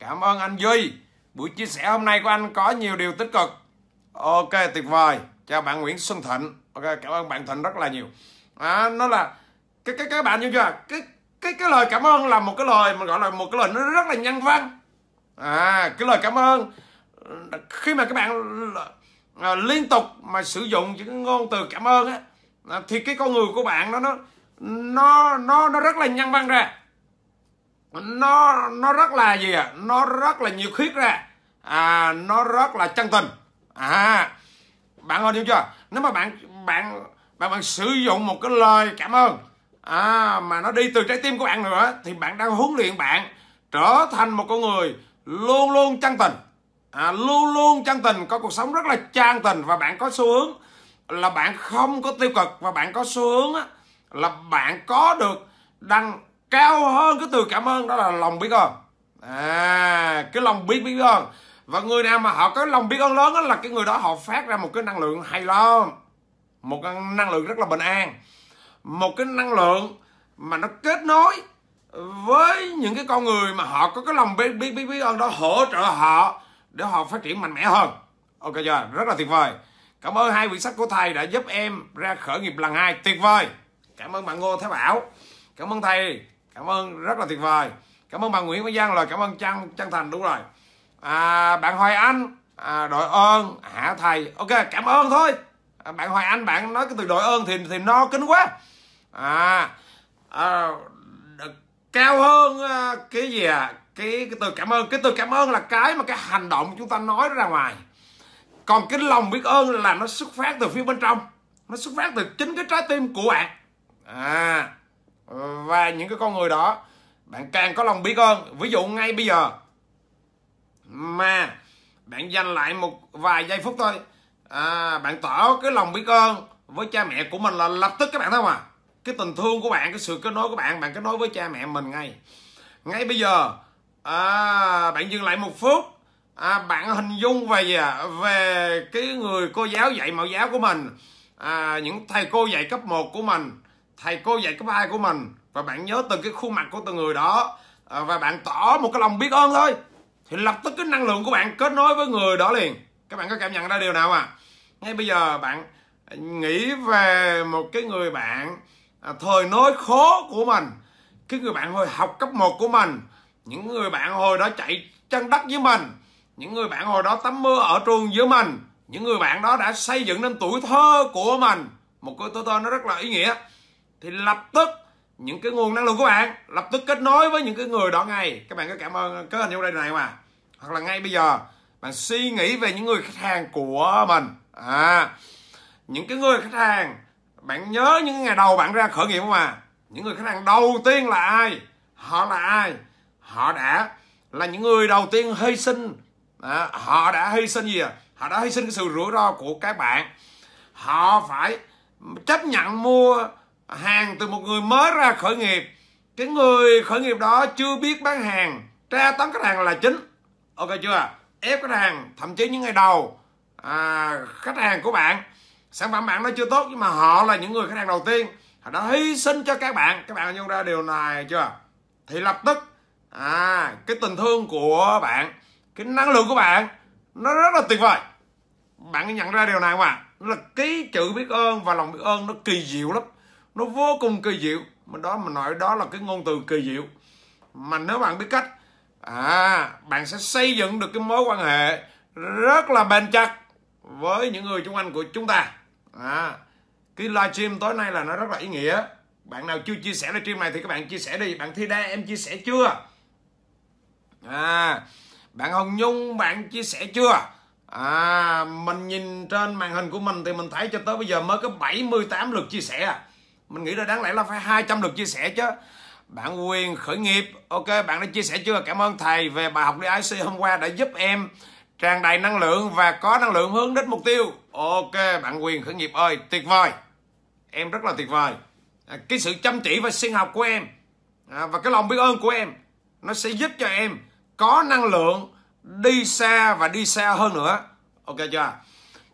[SPEAKER 1] cảm ơn anh duy Buổi chia sẻ hôm nay của anh có nhiều điều tích cực. Ok, tuyệt vời. Chào bạn Nguyễn Xuân Thịnh. Ok, cảm ơn bạn Thịnh rất là nhiều. À, nó là cái cái các bạn như chưa? Cái cái cái lời cảm ơn là một cái lời mà gọi là một cái lời nó rất là nhân văn. À, cái lời cảm ơn ờ, khi mà các bạn à, liên tục mà sử dụng những ngôn từ cảm ơn á thì cái con người của bạn đó nó nó nó nó rất là nhân văn ra nó nó rất là gì ạ à? nó rất là nhiều huyết ra à, nó rất là chân tình à bạn ơi hiểu chưa nếu mà bạn bạn bạn bạn sử dụng một cái lời cảm ơn à, mà nó đi từ trái tim của bạn nữa thì bạn đang huấn luyện bạn trở thành một con người luôn luôn chân tình à, luôn luôn chân tình có cuộc sống rất là trang tình và bạn có xu hướng là bạn không có tiêu cực và bạn có xu hướng là bạn có được đăng cao hơn cái từ cảm ơn đó là lòng biết ơn à cái lòng biết biết ơn và người nào mà họ có lòng biết ơn lớn đó là cái người đó họ phát ra một cái năng lượng hay lắm một cái năng lượng rất là bình an một cái năng lượng mà nó kết nối với những cái con người mà họ có cái lòng biết biết biết biết ơn đó hỗ trợ họ để họ phát triển mạnh mẽ hơn ok chưa rất là tuyệt vời cảm ơn hai quyển sách của thầy đã giúp em ra khởi nghiệp lần hai tuyệt vời cảm ơn bạn ngô thái bảo cảm ơn thầy cảm ơn rất là tuyệt vời cảm ơn bà Nguyễn Văn Giang lời cảm ơn chân chân thành đúng rồi à, bạn Hoài Anh à, đội ơn hả thầy ok cảm ơn thôi à, bạn Hoài Anh bạn nói cái từ đội ơn thì thì no kính quá à, à cao hơn à, cái gì à cái, cái từ cảm ơn cái từ cảm ơn là cái mà cái hành động chúng ta nói ra ngoài còn cái lòng biết ơn là nó xuất phát từ phía bên trong nó xuất phát từ chính cái trái tim của bạn à và những cái con người đó bạn càng có lòng biết ơn ví dụ ngay bây giờ mà bạn dành lại một vài giây phút thôi à, bạn tỏ cái lòng biết ơn với cha mẹ của mình là lập tức các bạn thấy không ạ à? cái tình thương của bạn cái sự kết nối của bạn bạn kết nối với cha mẹ mình ngay ngay bây giờ à, bạn dừng lại một phút à, bạn hình dung về về cái người cô giáo dạy mẫu giáo của mình à, những thầy cô dạy cấp 1 của mình thầy cô dạy cấp hai của mình và bạn nhớ từng cái khuôn mặt của từng người đó à, và bạn tỏ một cái lòng biết ơn thôi thì lập tức cái năng lượng của bạn kết nối với người đó liền các bạn có cảm nhận ra điều nào à ngay bây giờ bạn nghĩ về một cái người bạn à, thời nối khố của mình cái người bạn hồi học cấp 1 của mình những người bạn hồi đó chạy chân đất với mình những người bạn hồi đó tắm mưa ở trường với mình những người bạn đó đã xây dựng nên tuổi thơ của mình một cái tuổi thơ nó rất là ý nghĩa thì lập tức những cái nguồn năng lượng của bạn lập tức kết nối với những cái người đó ngay các bạn có cảm ơn cái hình trong đây này mà hoặc là ngay bây giờ bạn suy nghĩ về những người khách hàng của mình à những cái người khách hàng bạn nhớ những ngày đầu bạn ra khởi nghiệp không à những người khách hàng đầu tiên là ai họ là ai họ đã là những người đầu tiên hy sinh à, họ đã hy sinh gì à họ đã hy sinh cái sự rủi ro của các bạn họ phải chấp nhận mua hàng từ một người mới ra khởi nghiệp cái người khởi nghiệp đó chưa biết bán hàng tra tấn khách hàng là chính ok chưa ép khách hàng thậm chí những ngày đầu à, khách hàng của bạn sản phẩm bạn nó chưa tốt nhưng mà họ là những người khách hàng đầu tiên họ đã hy sinh cho các bạn các bạn nhận ra điều này chưa thì lập tức à, cái tình thương của bạn cái năng lượng của bạn nó rất là tuyệt vời bạn nhận ra điều này không ạ à? là cái chữ biết ơn và lòng biết ơn nó kỳ diệu lắm nó vô cùng kỳ diệu mà đó mà nói đó là cái ngôn từ kỳ diệu mà nếu bạn biết cách à bạn sẽ xây dựng được cái mối quan hệ rất là bền chặt với những người xung quanh của chúng ta à cái livestream tối nay là nó rất là ý nghĩa bạn nào chưa chia sẻ livestream này thì các bạn chia sẻ đi bạn thi đa em chia sẻ chưa à bạn hồng nhung bạn chia sẻ chưa à mình nhìn trên màn hình của mình thì mình thấy cho tới bây giờ mới có 78 lượt chia sẻ à mình nghĩ là đáng lẽ là phải 200 lượt chia sẻ chứ bạn quyền khởi nghiệp ok bạn đã chia sẻ chưa cảm ơn thầy về bài học IC hôm qua đã giúp em tràn đầy năng lượng và có năng lượng hướng đến mục tiêu ok bạn quyền khởi nghiệp ơi tuyệt vời em rất là tuyệt vời à, cái sự chăm chỉ và sinh học của em à, và cái lòng biết ơn của em nó sẽ giúp cho em có năng lượng đi xa và đi xa hơn nữa ok chưa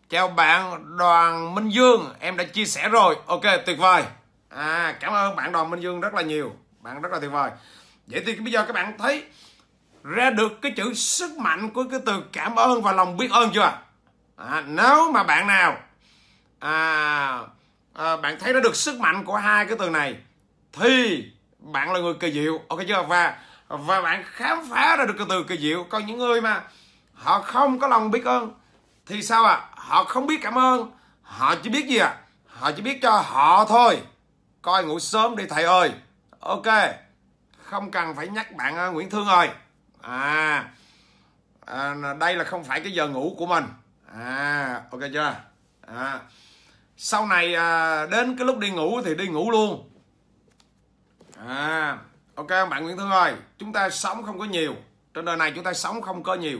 [SPEAKER 1] chào bạn đoàn minh dương em đã chia sẻ rồi ok tuyệt vời à cảm ơn bạn đoàn minh dương rất là nhiều bạn rất là tuyệt vời vậy thì bây giờ các bạn thấy ra được cái chữ sức mạnh của cái từ cảm ơn và lòng biết ơn chưa à, nếu mà bạn nào à, à, bạn thấy nó được sức mạnh của hai cái từ này thì bạn là người kỳ diệu ok chưa và và bạn khám phá ra được cái từ kỳ diệu còn những người mà họ không có lòng biết ơn thì sao ạ à? họ không biết cảm ơn họ chỉ biết gì ạ à? họ chỉ biết cho họ thôi coi ngủ sớm đi thầy ơi ok không cần phải nhắc bạn ờ, Nguyễn Thương rồi à, à đây là không phải cái giờ ngủ của mình à ok chưa à, sau này à, đến cái lúc đi ngủ thì đi ngủ luôn à ok bạn Nguyễn Thương ơi chúng ta sống không có nhiều trên đời này chúng ta sống không có nhiều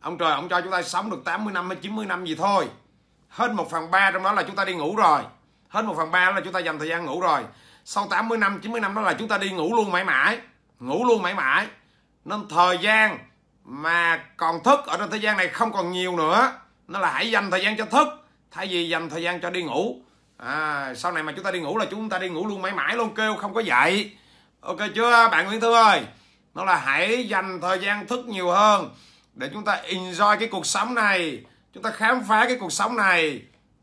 [SPEAKER 1] ông trời ông cho chúng ta sống được 80 năm hay 90 năm gì thôi hết một phần ba trong đó là chúng ta đi ngủ rồi hết 1 phần 3 là chúng ta dành thời gian ngủ rồi sau 80 năm 90 năm đó là chúng ta đi ngủ luôn mãi mãi ngủ luôn mãi mãi nên thời gian mà còn thức ở trên thời gian này không còn nhiều nữa nó là hãy dành thời gian cho thức thay vì dành thời gian cho đi ngủ à, sau này mà chúng ta đi ngủ là chúng ta đi ngủ luôn mãi mãi luôn kêu không có dậy ok chưa bạn nguyễn thư ơi nó là hãy dành thời gian thức nhiều hơn để chúng ta enjoy cái cuộc sống này chúng ta khám phá cái cuộc sống này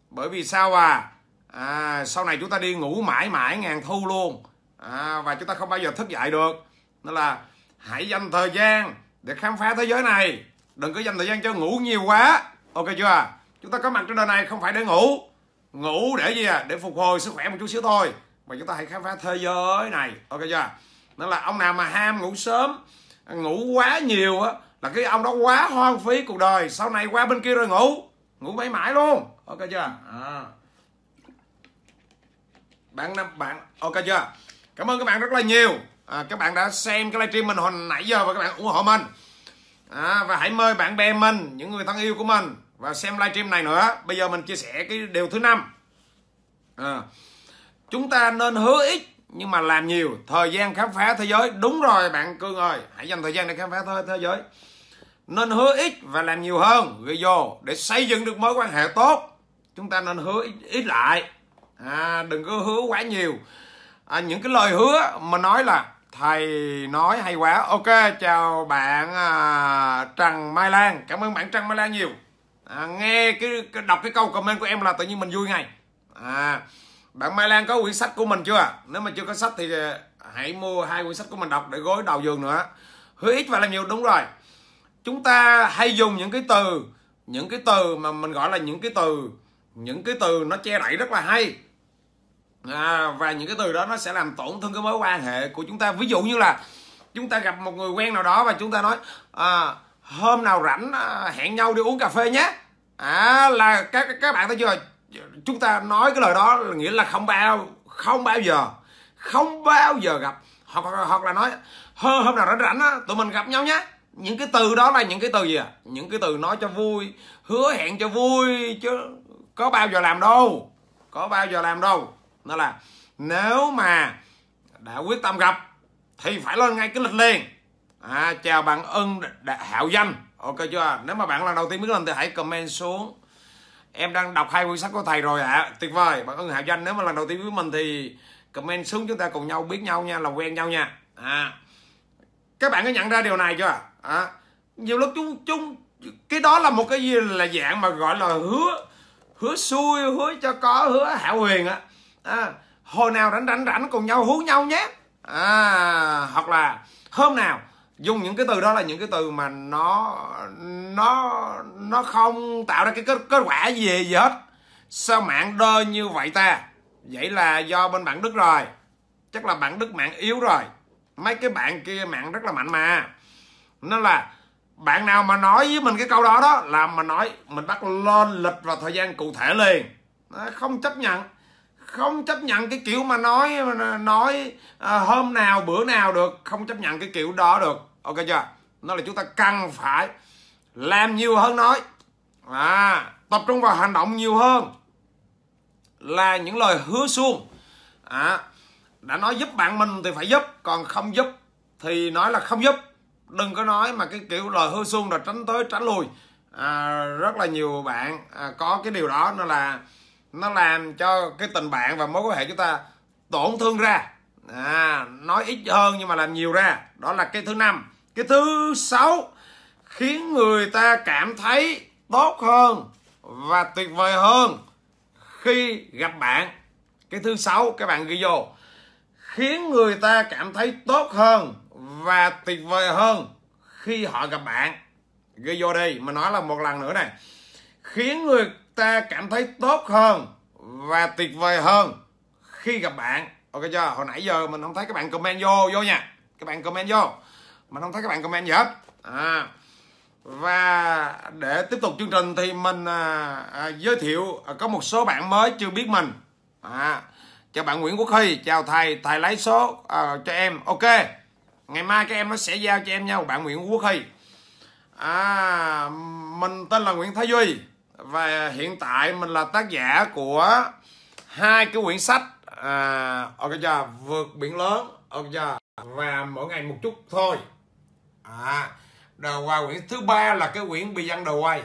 [SPEAKER 1] bởi vì sao à à, sau này chúng ta đi ngủ mãi mãi ngàn thu luôn à, và chúng ta không bao giờ thức dậy được nên là hãy dành thời gian để khám phá thế giới này đừng có dành thời gian cho ngủ nhiều quá ok chưa chúng ta có mặt trên đời này không phải để ngủ ngủ để gì à để phục hồi sức khỏe một chút xíu thôi mà chúng ta hãy khám phá thế giới này ok chưa nên là ông nào mà ham ngủ sớm ngủ quá nhiều á là cái ông đó quá hoang phí cuộc đời sau này qua bên kia rồi ngủ ngủ mãi mãi luôn ok chưa à bạn năm bạn ok chưa cảm ơn các bạn rất là nhiều à, các bạn đã xem cái livestream mình hồi nãy giờ và các bạn ủng hộ mình à, và hãy mời bạn bè mình những người thân yêu của mình và xem livestream này nữa bây giờ mình chia sẻ cái điều thứ năm à, chúng ta nên hứa ít nhưng mà làm nhiều thời gian khám phá thế giới đúng rồi bạn cương ơi hãy dành thời gian để khám phá thế, thế giới nên hứa ít và làm nhiều hơn gửi vô để xây dựng được mối quan hệ tốt chúng ta nên hứa ít, ít lại à, đừng có hứa quá nhiều à, những cái lời hứa mà nói là thầy nói hay quá ok chào bạn à, trần mai lan cảm ơn bạn trần mai lan nhiều à, nghe cái, đọc cái câu comment của em là tự nhiên mình vui ngay à bạn mai lan có quyển sách của mình chưa nếu mà chưa có sách thì à, hãy mua hai quyển sách của mình đọc để gối đầu giường nữa hứa ít và làm nhiều đúng rồi chúng ta hay dùng những cái từ những cái từ mà mình gọi là những cái từ những cái từ nó che đậy rất là hay à, và những cái từ đó nó sẽ làm tổn thương cái mối quan hệ của chúng ta ví dụ như là chúng ta gặp một người quen nào đó và chúng ta nói à, hôm nào rảnh à, hẹn nhau đi uống cà phê nhé à, là các các bạn thấy chưa chúng ta nói cái lời đó là nghĩa là không bao không bao giờ không bao giờ gặp hoặc hoặc là nói hôm hôm nào rảnh rảnh á tụi mình gặp nhau nhé những cái từ đó là những cái từ gì à những cái từ nói cho vui hứa hẹn cho vui chứ có bao giờ làm đâu có bao giờ làm đâu nó là nếu mà đã quyết tâm gặp thì phải lên ngay cái lịch liền à, chào bạn ân hạo danh ok chưa nếu mà bạn lần đầu tiên biết lên thì hãy comment xuống em đang đọc hai quyển sách của thầy rồi ạ à. tuyệt vời bạn ân hạo danh nếu mà lần đầu tiên với mình thì comment xuống chúng ta cùng nhau biết nhau nha là quen nhau nha à các bạn có nhận ra điều này chưa à nhiều lúc chúng chúng cái đó là một cái gì là dạng mà gọi là hứa hứa xui hứa cho có hứa hảo huyền á à, hồi nào rảnh rảnh rảnh cùng nhau hú nhau nhé à, hoặc là hôm nào dùng những cái từ đó là những cái từ mà nó nó nó không tạo ra cái kết, kết quả gì, gì hết sao mạng đơ như vậy ta vậy là do bên bạn đức rồi chắc là bạn đức mạng yếu rồi mấy cái bạn kia mạng rất là mạnh mà nên là bạn nào mà nói với mình cái câu đó đó là mà nói mình bắt lên lịch vào thời gian cụ thể liền không chấp nhận không chấp nhận cái kiểu mà nói nói à, hôm nào bữa nào được không chấp nhận cái kiểu đó được ok chưa nó là chúng ta cần phải làm nhiều hơn nói à, tập trung vào hành động nhiều hơn là những lời hứa suông à, đã nói giúp bạn mình thì phải giúp còn không giúp thì nói là không giúp đừng có nói mà cái kiểu lời hư xung là tránh tới tránh lui à, rất là nhiều bạn à, có cái điều đó nó là nó làm cho cái tình bạn và mối quan hệ chúng ta tổn thương ra à, nói ít hơn nhưng mà làm nhiều ra đó là cái thứ năm cái thứ sáu khiến người ta cảm thấy tốt hơn và tuyệt vời hơn khi gặp bạn cái thứ sáu các bạn ghi vô khiến người ta cảm thấy tốt hơn và tuyệt vời hơn khi họ gặp bạn ghi vô đi mà nói là một lần nữa này khiến người ta cảm thấy tốt hơn và tuyệt vời hơn khi gặp bạn ok chưa hồi nãy giờ mình không thấy các bạn comment vô vô nha các bạn comment vô mình không thấy các bạn comment gì hết à, và để tiếp tục chương trình thì mình à, à, giới thiệu à, có một số bạn mới chưa biết mình à, chào bạn Nguyễn Quốc Huy chào thầy thầy lấy số à, cho em ok ngày mai các em nó sẽ giao cho em nhau bạn Nguyễn Quốc Huy à, mình tên là Nguyễn Thái Duy và hiện tại mình là tác giả của hai cái quyển sách à, ok chưa vượt biển lớn ok chưa và mỗi ngày một chút thôi à đầu và quyển thứ ba là cái quyển bị dân đầu quay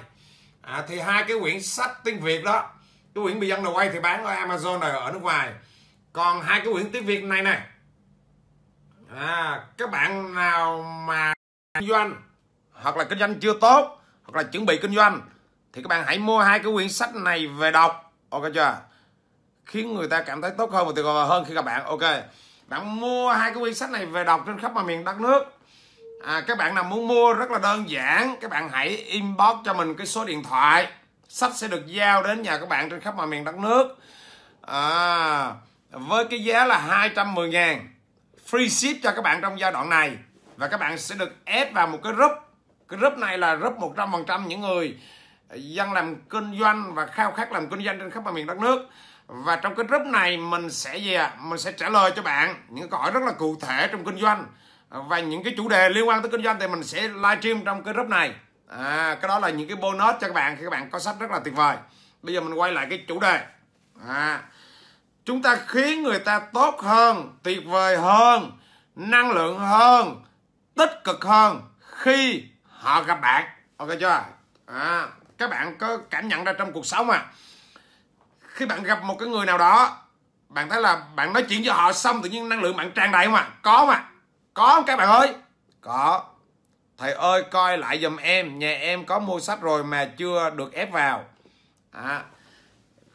[SPEAKER 1] à, thì hai cái quyển sách tiếng việt đó cái quyển bị dân đầu quay thì bán ở amazon rồi ở nước ngoài còn hai cái quyển tiếng việt này này à các bạn nào mà kinh doanh hoặc là kinh doanh chưa tốt hoặc là chuẩn bị kinh doanh thì các bạn hãy mua hai cái quyển sách này về đọc ok chưa khiến người ta cảm thấy tốt hơn và tuyệt vời hơn khi các bạn ok bạn mua hai cái quyển sách này về đọc trên khắp mọi miền đất nước à, các bạn nào muốn mua rất là đơn giản các bạn hãy inbox cho mình cái số điện thoại sách sẽ được giao đến nhà các bạn trên khắp mọi miền đất nước à, với cái giá là 210 ngàn free ship cho các bạn trong giai đoạn này và các bạn sẽ được ép vào một cái group cái group này là group 100% những người dân làm kinh doanh và khao khát làm kinh doanh trên khắp mọi miền đất nước và trong cái group này mình sẽ gì ạ mình sẽ trả lời cho bạn những câu hỏi rất là cụ thể trong kinh doanh và những cái chủ đề liên quan tới kinh doanh thì mình sẽ live stream trong cái group này à, cái đó là những cái bonus cho các bạn khi các bạn có sách rất là tuyệt vời bây giờ mình quay lại cái chủ đề à, chúng ta khiến người ta tốt hơn tuyệt vời hơn năng lượng hơn tích cực hơn khi họ gặp bạn ok chưa à, các bạn có cảm nhận ra trong cuộc sống à? khi bạn gặp một cái người nào đó bạn thấy là bạn nói chuyện với họ xong tự nhiên năng lượng bạn tràn đầy không ạ à? có mà có không các bạn ơi có thầy ơi coi lại giùm em nhà em có mua sách rồi mà chưa được ép vào à,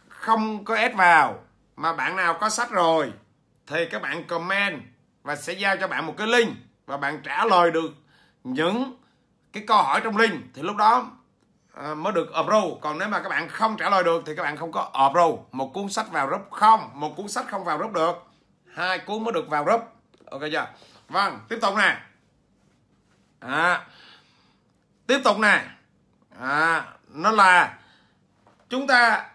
[SPEAKER 1] không có ép vào mà bạn nào có sách rồi thì các bạn comment và sẽ giao cho bạn một cái link và bạn trả lời được những cái câu hỏi trong link thì lúc đó ờ, mới được approve còn nếu mà các bạn không trả lời được thì các bạn không có approve một cuốn sách vào group không một cuốn sách không vào group được hai cuốn mới được vào group ok chưa vâng tiếp tục nè à, tiếp tục nè à, nó là chúng ta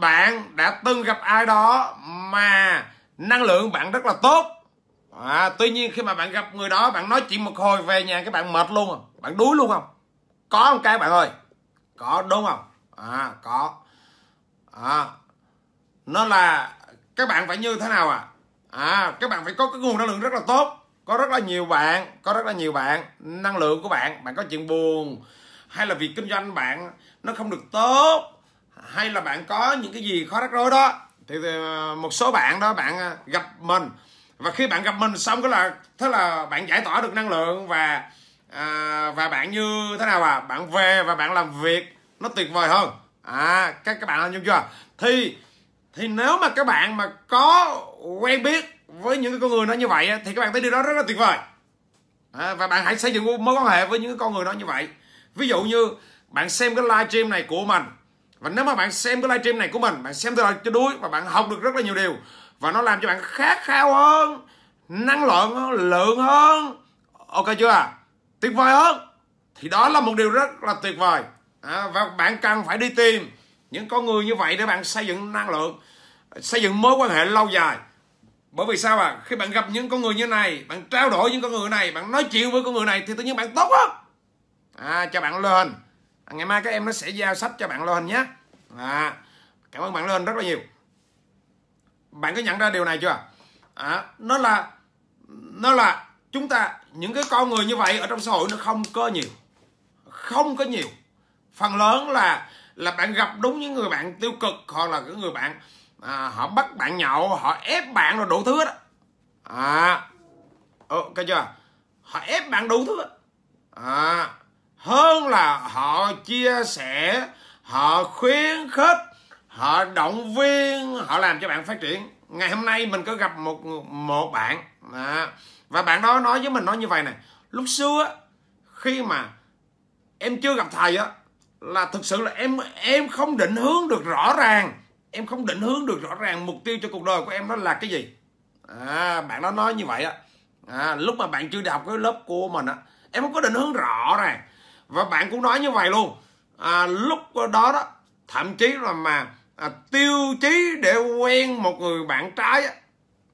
[SPEAKER 1] bạn đã từng gặp ai đó mà năng lượng bạn rất là tốt à, tuy nhiên khi mà bạn gặp người đó bạn nói chuyện một hồi về nhà các bạn mệt luôn à bạn đuối luôn không có không các bạn ơi có đúng không à có à, nó là các bạn phải như thế nào à à các bạn phải có cái nguồn năng lượng rất là tốt có rất là nhiều bạn có rất là nhiều bạn năng lượng của bạn bạn có chuyện buồn hay là việc kinh doanh bạn nó không được tốt hay là bạn có những cái gì khó rắc rối đó thì, ờ, một số bạn đó bạn ờ, gặp mình và khi bạn gặp mình xong cái là thế là bạn giải tỏa được năng lượng và à, và bạn như thế nào à bạn về và bạn làm việc nó tuyệt vời hơn à các các bạn hình dung chưa thì thì nếu mà các bạn mà có quen biết với những cái con người nó như vậy thì các bạn thấy điều đó rất là tuyệt vời à, và bạn hãy xây dựng mối quan hệ với những cái con người đó như vậy ví dụ như bạn xem cái livestream này của mình và nếu mà bạn xem cái livestream này của mình bạn xem từ đầu cho đuối và bạn học được rất là nhiều điều và nó làm cho bạn khát khao hơn năng lượng hơn lượng hơn ok chưa à? tuyệt vời hơn thì đó là một điều rất là tuyệt vời à, và bạn cần phải đi tìm những con người như vậy để bạn xây dựng năng lượng xây dựng mối quan hệ lâu dài bởi vì sao à khi bạn gặp những con người như này bạn trao đổi những con người này bạn nói chuyện với con người này thì tự nhiên bạn tốt lắm. à, cho bạn lên ngày mai các em nó sẽ giao sách cho bạn lo hình nhé à, cảm ơn bạn lo hình rất là nhiều bạn có nhận ra điều này chưa à, nó là nó là chúng ta những cái con người như vậy ở trong xã hội nó không có nhiều không có nhiều phần lớn là là bạn gặp đúng những người bạn tiêu cực hoặc là những người bạn à, họ bắt bạn nhậu họ ép bạn rồi đủ thứ đó à ok chưa họ ép bạn đủ thứ đó. à hơn là họ chia sẻ họ khuyến khích họ động viên họ làm cho bạn phát triển ngày hôm nay mình có gặp một một bạn à, và bạn đó nói với mình nói như vậy này lúc xưa khi mà em chưa gặp thầy á là thực sự là em em không định hướng được rõ ràng em không định hướng được rõ ràng mục tiêu cho cuộc đời của em đó là cái gì à, bạn đó nói như vậy á à, lúc mà bạn chưa đọc cái lớp của mình á em không có định hướng rõ ràng và bạn cũng nói như vậy luôn à, lúc đó đó thậm chí là mà à, tiêu chí để quen một người bạn trai á,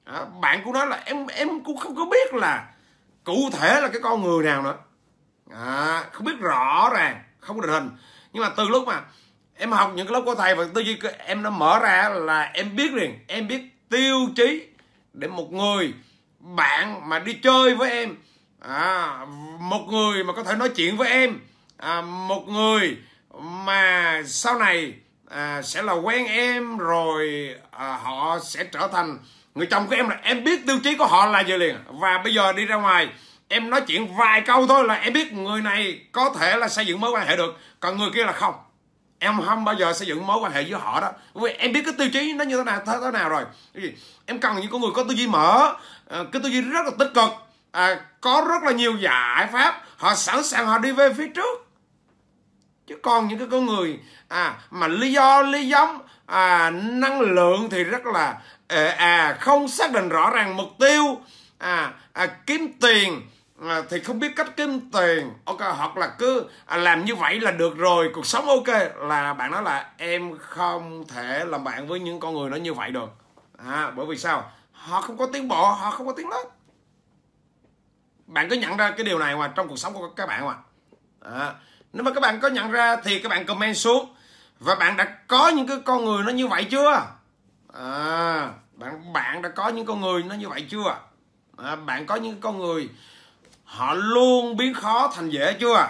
[SPEAKER 1] à, bạn cũng nói là em em cũng không có biết là cụ thể là cái con người nào nữa à, không biết rõ ràng không có định hình nhưng mà từ lúc mà em học những cái lớp của thầy và tư duy em nó mở ra là em biết liền em biết tiêu chí để một người bạn mà đi chơi với em à, một người mà có thể nói chuyện với em à, một người mà sau này à, sẽ là quen em rồi à, họ sẽ trở thành người chồng của em là em biết tiêu chí của họ là gì liền và bây giờ đi ra ngoài em nói chuyện vài câu thôi là em biết người này có thể là xây dựng mối quan hệ được còn người kia là không em không bao giờ xây dựng mối quan hệ với họ đó vì em biết cái tiêu chí nó như thế nào thế, thế nào rồi em cần những con người có tư duy mở ờ, cái tư duy rất là tích cực à, có rất là nhiều giải pháp họ sẵn sàng họ đi về phía trước chứ còn những cái con người à mà lý do lý giống à, năng lượng thì rất là à, à không xác định rõ ràng mục tiêu à, à kiếm tiền à, thì không biết cách kiếm tiền ok hoặc là cứ à, làm như vậy là được rồi cuộc sống ok là bạn nói là em không thể làm bạn với những con người nó như vậy được à, bởi vì sao họ không có tiến bộ họ không có tiến lên bạn có nhận ra cái điều này mà trong cuộc sống của các bạn không ạ à, nếu mà các bạn có nhận ra thì các bạn comment xuống và bạn đã có những cái con người nó như vậy chưa à, bạn bạn đã có những con người nó như vậy chưa à, bạn có những con người họ luôn biến khó thành dễ chưa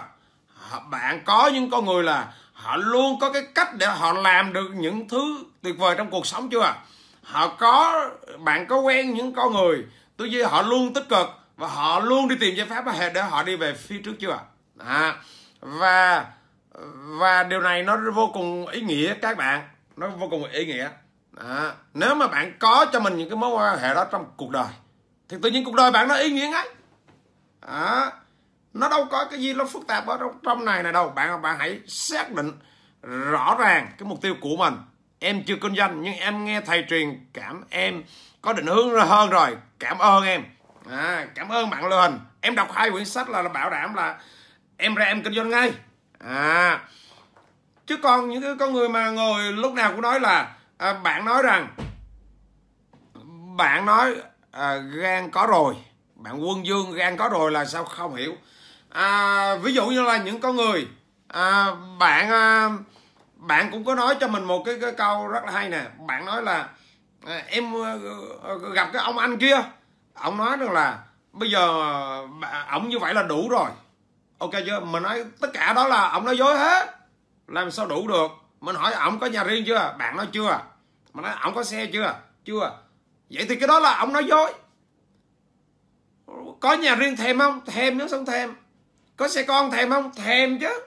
[SPEAKER 1] họ, bạn có những con người là họ luôn có cái cách để họ làm được những thứ tuyệt vời trong cuộc sống chưa họ có bạn có quen những con người tư duy họ luôn tích cực và họ luôn đi tìm giải pháp để họ đi về phía trước chưa ạ à, và và điều này nó vô cùng ý nghĩa các bạn nó vô cùng ý nghĩa à, nếu mà bạn có cho mình những cái mối quan hệ đó trong cuộc đời thì tự nhiên cuộc đời bạn nó ý nghĩa ngay à, nó đâu có cái gì nó phức tạp ở trong, trong này này đâu bạn bạn hãy xác định rõ ràng cái mục tiêu của mình em chưa kinh doanh nhưng em nghe thầy truyền cảm em có định hướng hơn rồi cảm ơn em à, cảm ơn bạn lên em đọc hai quyển sách là, là bảo đảm là em ra em kinh doanh ngay à chứ còn những cái con người mà ngồi lúc nào cũng nói là à, bạn nói rằng bạn nói à, gan có rồi bạn quân dương gan có rồi là sao không hiểu à, ví dụ như là những con người à, bạn à, bạn cũng có nói cho mình một cái, cái câu rất là hay nè bạn nói là à, em à, gặp cái ông anh kia ông nói rằng là bây giờ ông như vậy là đủ rồi ok chưa mình nói tất cả đó là ông nói dối hết làm sao đủ được mình hỏi ông có nhà riêng chưa bạn nói chưa mình nói ông có xe chưa chưa vậy thì cái đó là ông nói dối có nhà riêng thèm không thèm nữa xong thèm có xe con thèm không thèm chứ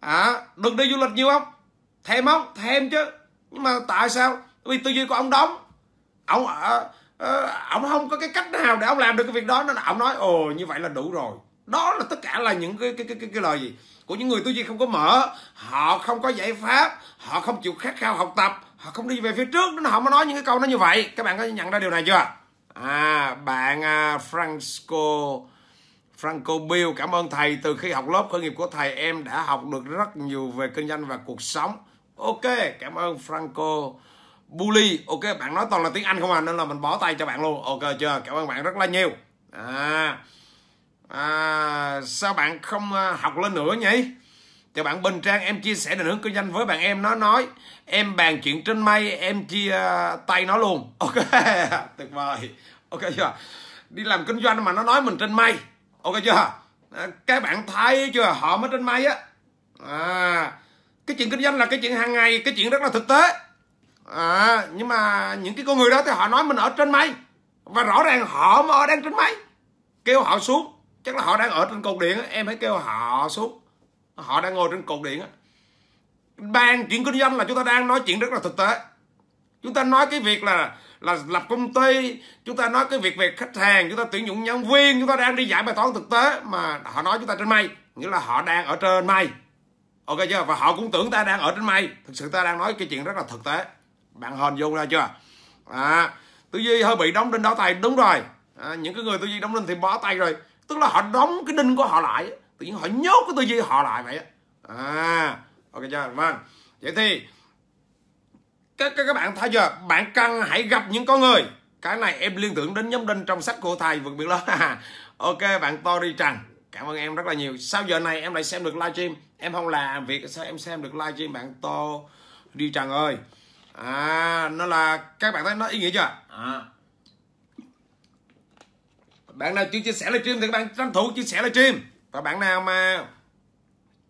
[SPEAKER 1] à đừng đi du lịch nhiều không thèm không thèm chứ nhưng mà tại sao vì tư duy của ông đóng ông ở à, ông không có cái cách nào để ông làm được cái việc đó nên ông nói ồ như vậy là đủ rồi đó là tất cả là những cái cái cái cái, cái lời gì của những người tư duy không có mở họ không có giải pháp họ không chịu khát khao học tập họ không đi về phía trước nên họ mới nói những cái câu nó như vậy các bạn có nhận ra điều này chưa à bạn à, Francisco Franco Bill cảm ơn thầy từ khi học lớp khởi nghiệp của thầy em đã học được rất nhiều về kinh doanh và cuộc sống ok cảm ơn Franco bully ok bạn nói toàn là tiếng anh không à nên là mình bỏ tay cho bạn luôn ok chưa cảm ơn bạn rất là nhiều à, à sao bạn không à, học lên nữa nhỉ chào bạn Bình Trang em chia sẻ định hướng kinh doanh với bạn em nó nói em bàn chuyện trên mây em chia à, tay nó luôn ok tuyệt vời ok chưa đi làm kinh doanh mà nó nói mình trên mây ok chưa à, các bạn thấy chưa họ mới trên mây á à, cái chuyện kinh doanh là cái chuyện hàng ngày cái chuyện rất là thực tế à, nhưng mà những cái con người đó thì họ nói mình ở trên mây và rõ ràng họ mà đang trên mây kêu họ xuống chắc là họ đang ở trên cột điện em hãy kêu họ xuống họ đang ngồi trên cột điện ban chuyện kinh doanh là chúng ta đang nói chuyện rất là thực tế chúng ta nói cái việc là là lập công ty chúng ta nói cái việc về khách hàng chúng ta tuyển dụng nhân viên chúng ta đang đi giải bài toán thực tế mà họ nói chúng ta trên mây nghĩa là họ đang ở trên mây ok chưa và họ cũng tưởng ta đang ở trên mây thực sự ta đang nói cái chuyện rất là thực tế bạn hòn vô ra chưa à, tư duy hơi bị đóng đinh đó tay đúng rồi à, những cái người tư duy đóng đinh thì bó tay rồi tức là họ đóng cái đinh của họ lại tự nhiên họ nhốt cái tư duy họ lại vậy à ok chưa vâng vậy thì các, các, các bạn thấy chưa bạn cần hãy gặp những con người cái này em liên tưởng đến nhóm đinh trong sách của thầy vượt biển lớn ok bạn to đi trần cảm ơn em rất là nhiều sau giờ này em lại xem được livestream em không làm việc sao em xem được livestream bạn to đi trần ơi à nó là các bạn thấy nó ý nghĩa chưa à. bạn nào chưa chia sẻ livestream thì các bạn tranh thủ chia sẻ livestream và bạn nào mà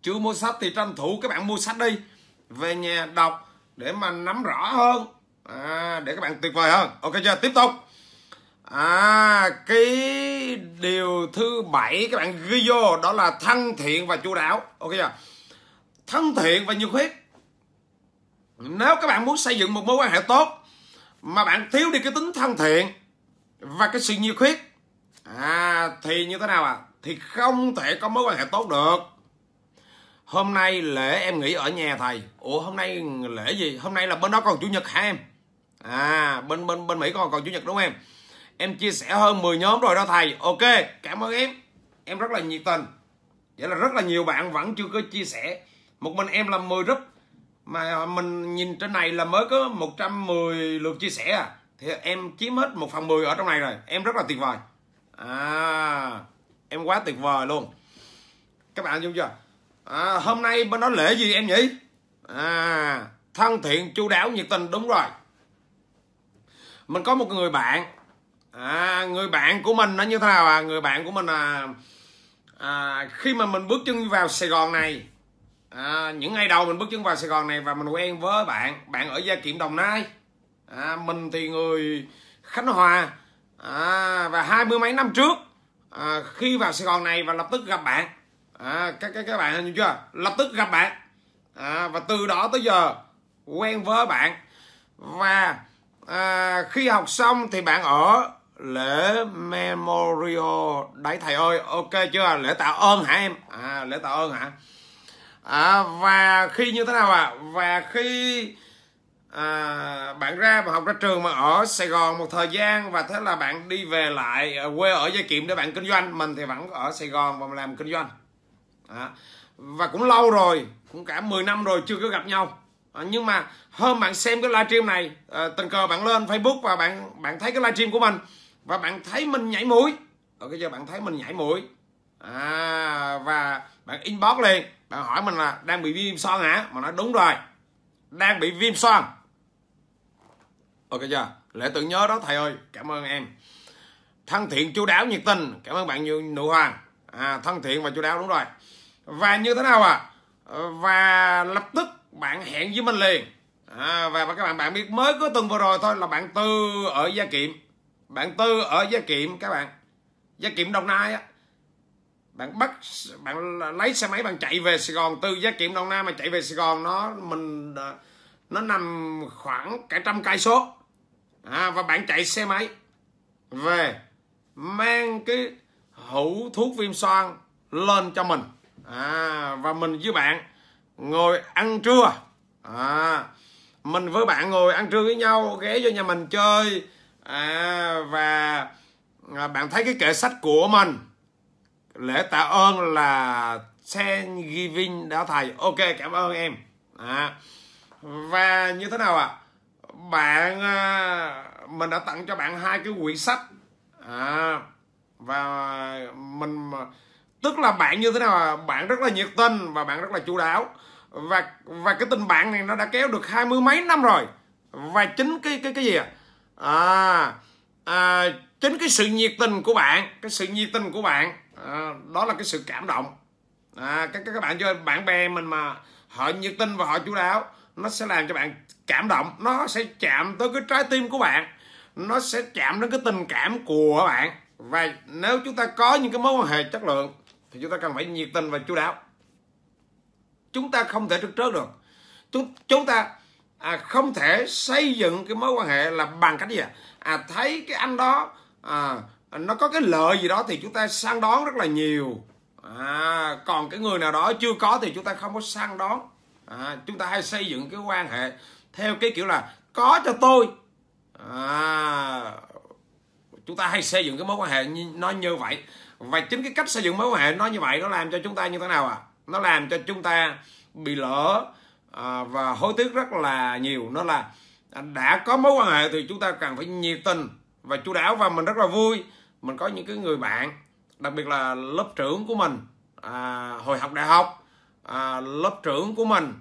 [SPEAKER 1] chưa mua sách thì tranh thủ các bạn mua sách đi về nhà đọc để mà nắm rõ hơn à, để các bạn tuyệt vời hơn ok chưa tiếp tục à cái điều thứ bảy các bạn ghi vô đó là thân thiện và chu đáo ok chưa thân thiện và nhiệt huyết nếu các bạn muốn xây dựng một mối quan hệ tốt mà bạn thiếu đi cái tính thân thiện và cái sự nhiệt huyết à, thì như thế nào à thì không thể có mối quan hệ tốt được hôm nay lễ em nghỉ ở nhà thầy ủa hôm nay lễ gì hôm nay là bên đó còn chủ nhật hả em à bên bên bên mỹ còn còn chủ nhật đúng không em em chia sẻ hơn 10 nhóm rồi đó thầy ok cảm ơn em em rất là nhiệt tình vậy là rất là nhiều bạn vẫn chưa có chia sẻ một mình em làm 10 group mà à, mình nhìn trên này là mới có 110 lượt chia sẻ à thì em chiếm hết một phần mười ở trong này rồi em rất là tuyệt vời à em quá tuyệt vời luôn các bạn hiểu chưa à, hôm nay bên đó lễ gì em nhỉ à thân thiện chu đáo nhiệt tình đúng rồi mình có một người bạn à, người bạn của mình nó như thế nào à người bạn của mình là à, khi mà mình bước chân vào sài gòn này à, những ngày đầu mình bước chân vào Sài Gòn này và mình quen với bạn bạn ở Gia Kiệm Đồng Nai à, mình thì người Khánh Hòa à, và hai mươi mấy năm trước à, khi vào Sài Gòn này và lập tức gặp bạn à, các các các bạn hình chưa lập tức gặp bạn à, và từ đó tới giờ quen với bạn và à, khi học xong thì bạn ở lễ memorial đấy thầy ơi ok chưa lễ tạ ơn hả em à, lễ tạ ơn hả à, và khi như thế nào ạ à? và khi à, bạn ra mà học ra trường mà ở Sài Gòn một thời gian và thế là bạn đi về lại à, quê ở Gia Kiệm để bạn kinh doanh mình thì vẫn ở Sài Gòn và làm kinh doanh à, và cũng lâu rồi cũng cả 10 năm rồi chưa có gặp nhau à, nhưng mà hôm bạn xem cái livestream này à, tình cờ bạn lên Facebook và bạn bạn thấy cái livestream của mình và bạn thấy mình nhảy mũi ở cái giờ bạn thấy mình nhảy mũi à, và bạn inbox liền bạn hỏi mình là đang bị viêm son hả mà nói đúng rồi đang bị viêm son ok chưa lễ tưởng nhớ đó thầy ơi cảm ơn em thân thiện chú đáo nhiệt tình cảm ơn bạn như nụ hoàng à, thân thiện và chú đáo đúng rồi và như thế nào ạ à? và lập tức bạn hẹn với mình liền à, và các bạn bạn biết mới có tuần vừa rồi thôi là bạn tư ở gia kiệm bạn tư ở gia kiệm các bạn gia kiệm đồng nai á bạn bắt bạn lấy xe máy bạn chạy về Sài Gòn từ giá kiệm Đồng Nam mà chạy về Sài Gòn nó mình ờ, nó nằm khoảng cả trăm cây số à, và bạn chạy xe máy về mang cái hũ thuốc viêm xoang lên cho mình à, và mình với bạn ngồi ăn trưa à, mình với bạn ngồi ăn trưa với nhau ghé vô nhà mình chơi à, và à, bạn thấy cái kệ sách của mình lễ tạ ơn là sen Thanksgiving đã thầy ok cảm ơn em à, và như thế nào ạ à? bạn mình đã tặng cho bạn hai cái quyển sách à, và mình tức là bạn như thế nào à? bạn rất là nhiệt tình và bạn rất là chu đáo và và cái tình bạn này nó đã kéo được hai mươi mấy năm rồi và chính cái cái cái gì à, à, à chính cái sự nhiệt tình của bạn cái sự nhiệt tình của bạn à, đó là cái sự cảm động à, các, các bạn chơi bạn bè mình mà họ nhiệt tình và họ chú đáo nó sẽ làm cho bạn cảm động nó sẽ chạm tới cái trái tim của bạn nó sẽ chạm đến cái tình cảm của bạn và nếu chúng ta có những cái mối quan hệ chất lượng thì chúng ta cần phải nhiệt tình và chú đáo chúng ta không thể trước trớ được chúng chúng ta à, không thể xây dựng cái mối quan hệ là bằng cách gì à? à thấy cái anh đó à, nó có cái lợi gì đó thì chúng ta săn đón rất là nhiều à, còn cái người nào đó chưa có thì chúng ta không có săn đón à, chúng ta hay xây dựng cái quan hệ theo cái kiểu là có cho tôi à, chúng ta hay xây dựng cái mối quan hệ nó như vậy và chính cái cách xây dựng mối quan hệ nó như vậy nó làm cho chúng ta như thế nào ạ à? nó làm cho chúng ta bị lỡ à, và hối tiếc rất là nhiều nó là đã có mối quan hệ thì chúng ta cần phải nhiệt tình và chú đáo và mình rất là vui mình có những cái người bạn đặc biệt là lớp trưởng của mình à, hồi học đại học à, lớp trưởng của mình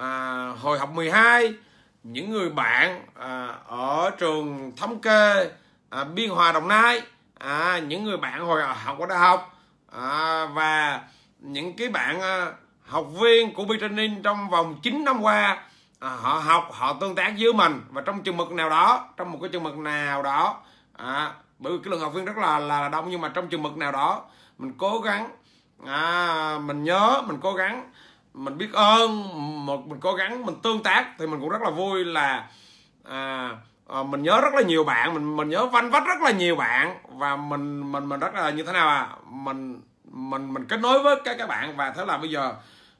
[SPEAKER 1] à, hồi học 12 những người bạn à, ở trường thống kê à, biên hòa đồng nai à, những người bạn hồi học ở đại học à, và những cái bạn à, học viên của Bitranin trong vòng 9 năm qua à, họ học họ tương tác với mình và trong trường mực nào đó trong một cái trường mực nào đó à, bởi vì cái lượng học viên rất là là đông nhưng mà trong trường mực nào đó mình cố gắng à, mình nhớ mình cố gắng mình biết ơn một mình cố gắng mình tương tác thì mình cũng rất là vui là à, à, mình nhớ rất là nhiều bạn mình mình nhớ vanh vách rất là nhiều bạn và mình mình mình rất là như thế nào à mình mình mình kết nối với các các bạn và thế là bây giờ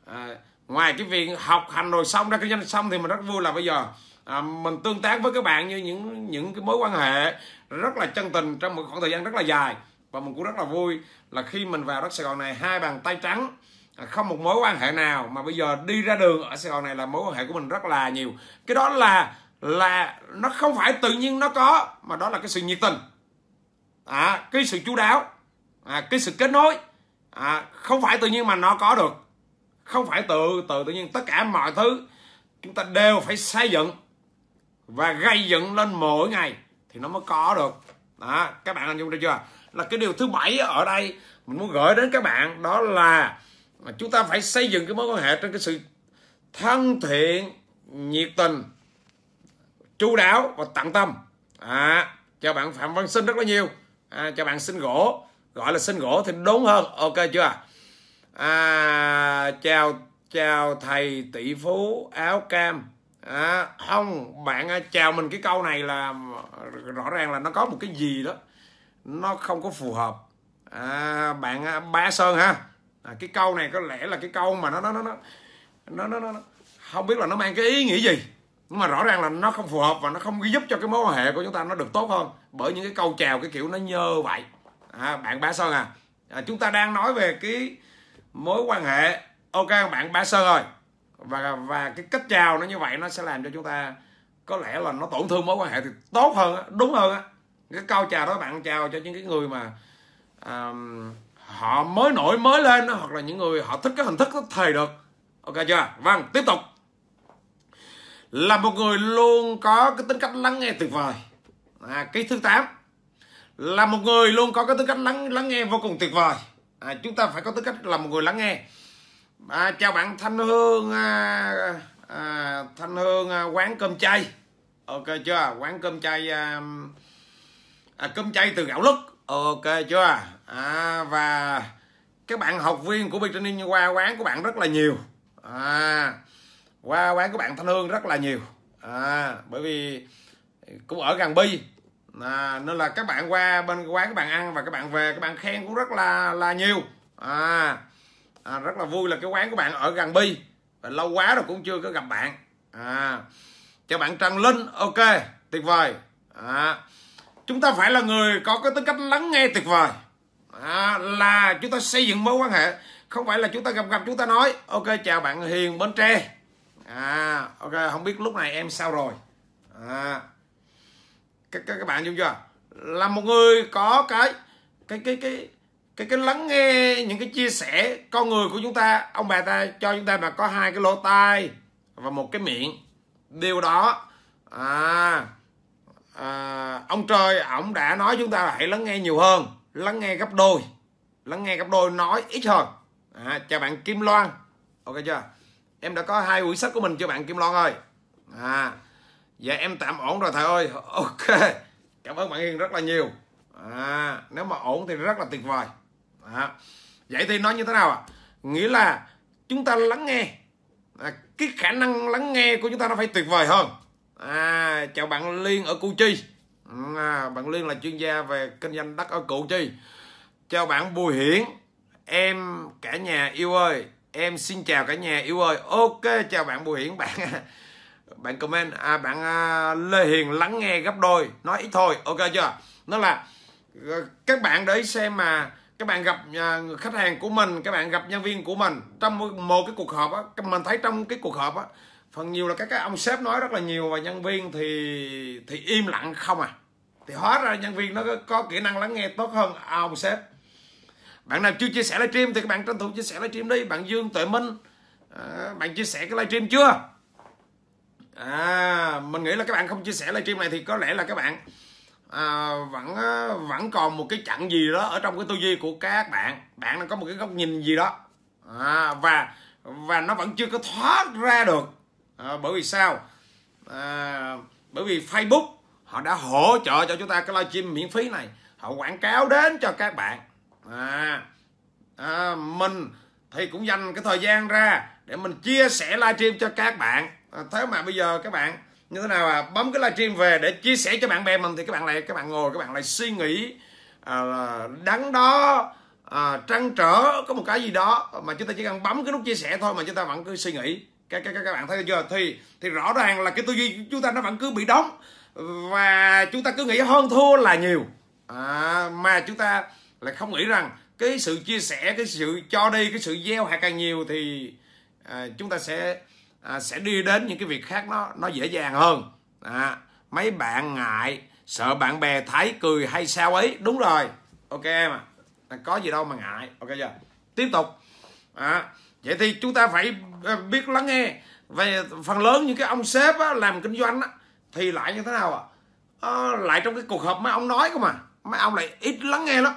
[SPEAKER 1] à, ngoài cái việc học hành rồi xong ra kinh doanh xong thì mình rất vui là bây giờ à, mình tương tác với các bạn như những những cái mối quan hệ rất là chân tình trong một khoảng thời gian rất là dài và mình cũng rất là vui là khi mình vào đất Sài Gòn này hai bàn tay trắng à, không một mối quan hệ nào mà bây giờ đi ra đường ở Sài Gòn này là mối quan hệ của mình rất là nhiều cái đó là là nó không phải tự nhiên nó có mà đó là cái sự nhiệt tình à, cái sự chú đáo à, cái sự kết nối à, không phải tự nhiên mà nó có được không phải tự tự tự nhiên tất cả mọi thứ chúng ta đều phải xây dựng và gây dựng lên mỗi ngày thì nó mới có được đó các bạn anh dung được chưa là cái điều thứ bảy ở đây mình muốn gửi đến các bạn đó là chúng ta phải xây dựng cái mối quan hệ trên cái sự thân thiện nhiệt tình chu đáo và tận tâm à, cho bạn phạm văn sinh rất là nhiều à, cho bạn sinh gỗ gọi là sinh gỗ thì đúng hơn ok chưa à, chào chào thầy tỷ phú áo cam à, không bạn à, chào mình cái câu này là rõ ràng là nó có một cái gì đó nó không có phù hợp à, bạn à, ba sơn ha à, cái câu này có lẽ là cái câu mà nó nó nó nó nó nó, nó không biết là nó mang cái ý nghĩa gì nhưng mà rõ ràng là nó không phù hợp và nó không giúp cho cái mối quan hệ của chúng ta nó được tốt hơn bởi những cái câu chào cái kiểu nó nhơ vậy à, bạn ba sơn à, à chúng ta đang nói về cái mối quan hệ ok bạn ba sơn rồi và và cái cách chào nó như vậy nó sẽ làm cho chúng ta có lẽ là nó tổn thương mối quan hệ thì tốt hơn đúng hơn á cái câu chào đó bạn chào cho những cái người mà um, họ mới nổi mới lên đó, hoặc là những người họ thích cái hình thức nó thầy được ok chưa vâng tiếp tục là một người luôn có cái tính cách lắng nghe tuyệt vời à, cái thứ 8 là một người luôn có cái tính cách lắng lắng nghe vô cùng tuyệt vời à, chúng ta phải có tính cách là một người lắng nghe à, chào bạn thanh hương à, à, thanh hương à, quán cơm chay ok chưa quán cơm chay à, à, cơm chay từ gạo lứt ok chưa à, và các bạn học viên của Bitcoin qua quán của bạn rất là nhiều à, qua quán của bạn thanh hương rất là nhiều à, bởi vì cũng ở gần bi à, nên là các bạn qua bên quán các bạn ăn và các bạn về các bạn khen cũng rất là là nhiều à à, rất là vui là cái quán của bạn ở gần bi à, lâu quá rồi cũng chưa có gặp bạn à, cho bạn trần linh ok tuyệt vời à, chúng ta phải là người có cái tính cách lắng nghe tuyệt vời à, là chúng ta xây dựng mối quan hệ không phải là chúng ta gặp gặp chúng ta nói ok chào bạn hiền bến tre à ok không biết lúc này em sao rồi à các các, các bạn chung chưa là một người có cái cái cái cái cái cái lắng nghe những cái chia sẻ con người của chúng ta ông bà ta cho chúng ta mà có hai cái lỗ tai và một cái miệng điều đó à, à, ông trời ông đã nói chúng ta là hãy lắng nghe nhiều hơn lắng nghe gấp đôi lắng nghe gấp đôi nói ít hơn à, chào bạn Kim Loan ok chưa em đã có hai quyển sách của mình cho bạn Kim Loan ơi à, dạ em tạm ổn rồi thầy ơi ok cảm ơn bạn Hiền rất là nhiều à, nếu mà ổn thì rất là tuyệt vời đó. vậy thì nó như thế nào ạ à? nghĩa là chúng ta lắng nghe à, cái khả năng lắng nghe của chúng ta nó phải tuyệt vời hơn à, chào bạn liên ở củ chi à, bạn liên là chuyên gia về kinh doanh đất ở củ chi chào bạn bùi hiển em cả nhà yêu ơi em xin chào cả nhà yêu ơi ok chào bạn bùi hiển bạn à, bạn comment à, bạn à, lê hiền lắng nghe gấp đôi nói ít thôi ok chưa nó là ờ, các bạn để xem mà các bạn gặp à, khách hàng của mình các bạn gặp nhân viên của mình trong một cái cuộc họp á mình thấy trong cái cuộc họp á phần nhiều là các cái ông sếp nói rất là nhiều và nhân viên thì thì im lặng không à thì hóa ra nhân viên nó có, kỹ năng lắng nghe tốt hơn ông sếp bạn nào chưa chia sẻ livestream thì các bạn tranh thủ chia sẻ livestream đi bạn dương tuệ minh à, bạn chia sẻ cái livestream chưa à mình nghĩ là các bạn không chia sẻ livestream này thì có lẽ là các bạn à, vẫn vẫn còn một cái chặng gì đó ở trong cái tư duy của các bạn bạn đang có một cái góc nhìn gì đó à, và và nó vẫn chưa có thoát ra được à, bởi vì sao à, bởi vì Facebook họ đã hỗ trợ cho chúng ta cái livestream miễn phí này họ quảng cáo đến cho các bạn à, à, mình thì cũng dành cái thời gian ra để mình chia sẻ livestream cho các bạn à, thế mà bây giờ các bạn như thế nào à bấm cái livestream về để chia sẻ cho bạn bè mình thì các bạn lại các bạn ngồi các bạn lại suy nghĩ à, đắn đó à, trăn trở có một cái gì đó mà chúng ta chỉ cần bấm cái nút chia sẻ thôi mà chúng ta vẫn cứ suy nghĩ các các các bạn thấy chưa thì thì rõ ràng là cái tư duy chúng ta nó vẫn cứ bị đóng và chúng ta cứ nghĩ hơn thua là nhiều à, mà chúng ta lại không nghĩ rằng cái sự chia sẻ cái sự cho đi cái sự gieo hạt càng nhiều thì à, chúng ta sẽ à, sẽ đi đến những cái việc khác nó nó dễ dàng hơn à, mấy bạn ngại sợ bạn bè thấy cười hay sao ấy đúng rồi ok em à. à có gì đâu mà ngại ok chưa tiếp tục à, vậy thì chúng ta phải à, biết lắng nghe về phần lớn những cái ông sếp á, làm kinh doanh á, thì lại như thế nào ạ à? à, lại trong cái cuộc họp mấy ông nói cơ mà mấy ông lại ít lắng nghe lắm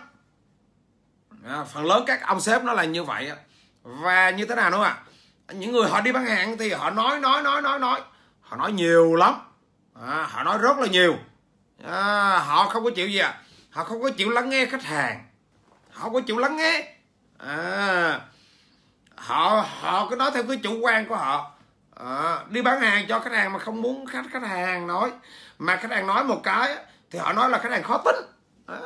[SPEAKER 1] à, phần lớn các ông sếp nó là như vậy á. và như thế nào nữa ạ à? những người họ đi bán hàng thì họ nói nói nói nói nói họ nói nhiều lắm à, họ nói rất là nhiều à, họ không có chịu gì à họ không có chịu lắng nghe khách hàng họ không có chịu lắng nghe à, họ họ cứ nói theo cái chủ quan của họ à, đi bán hàng cho khách hàng mà không muốn khách khách hàng nói mà khách hàng nói một cái thì họ nói là khách hàng khó tính à,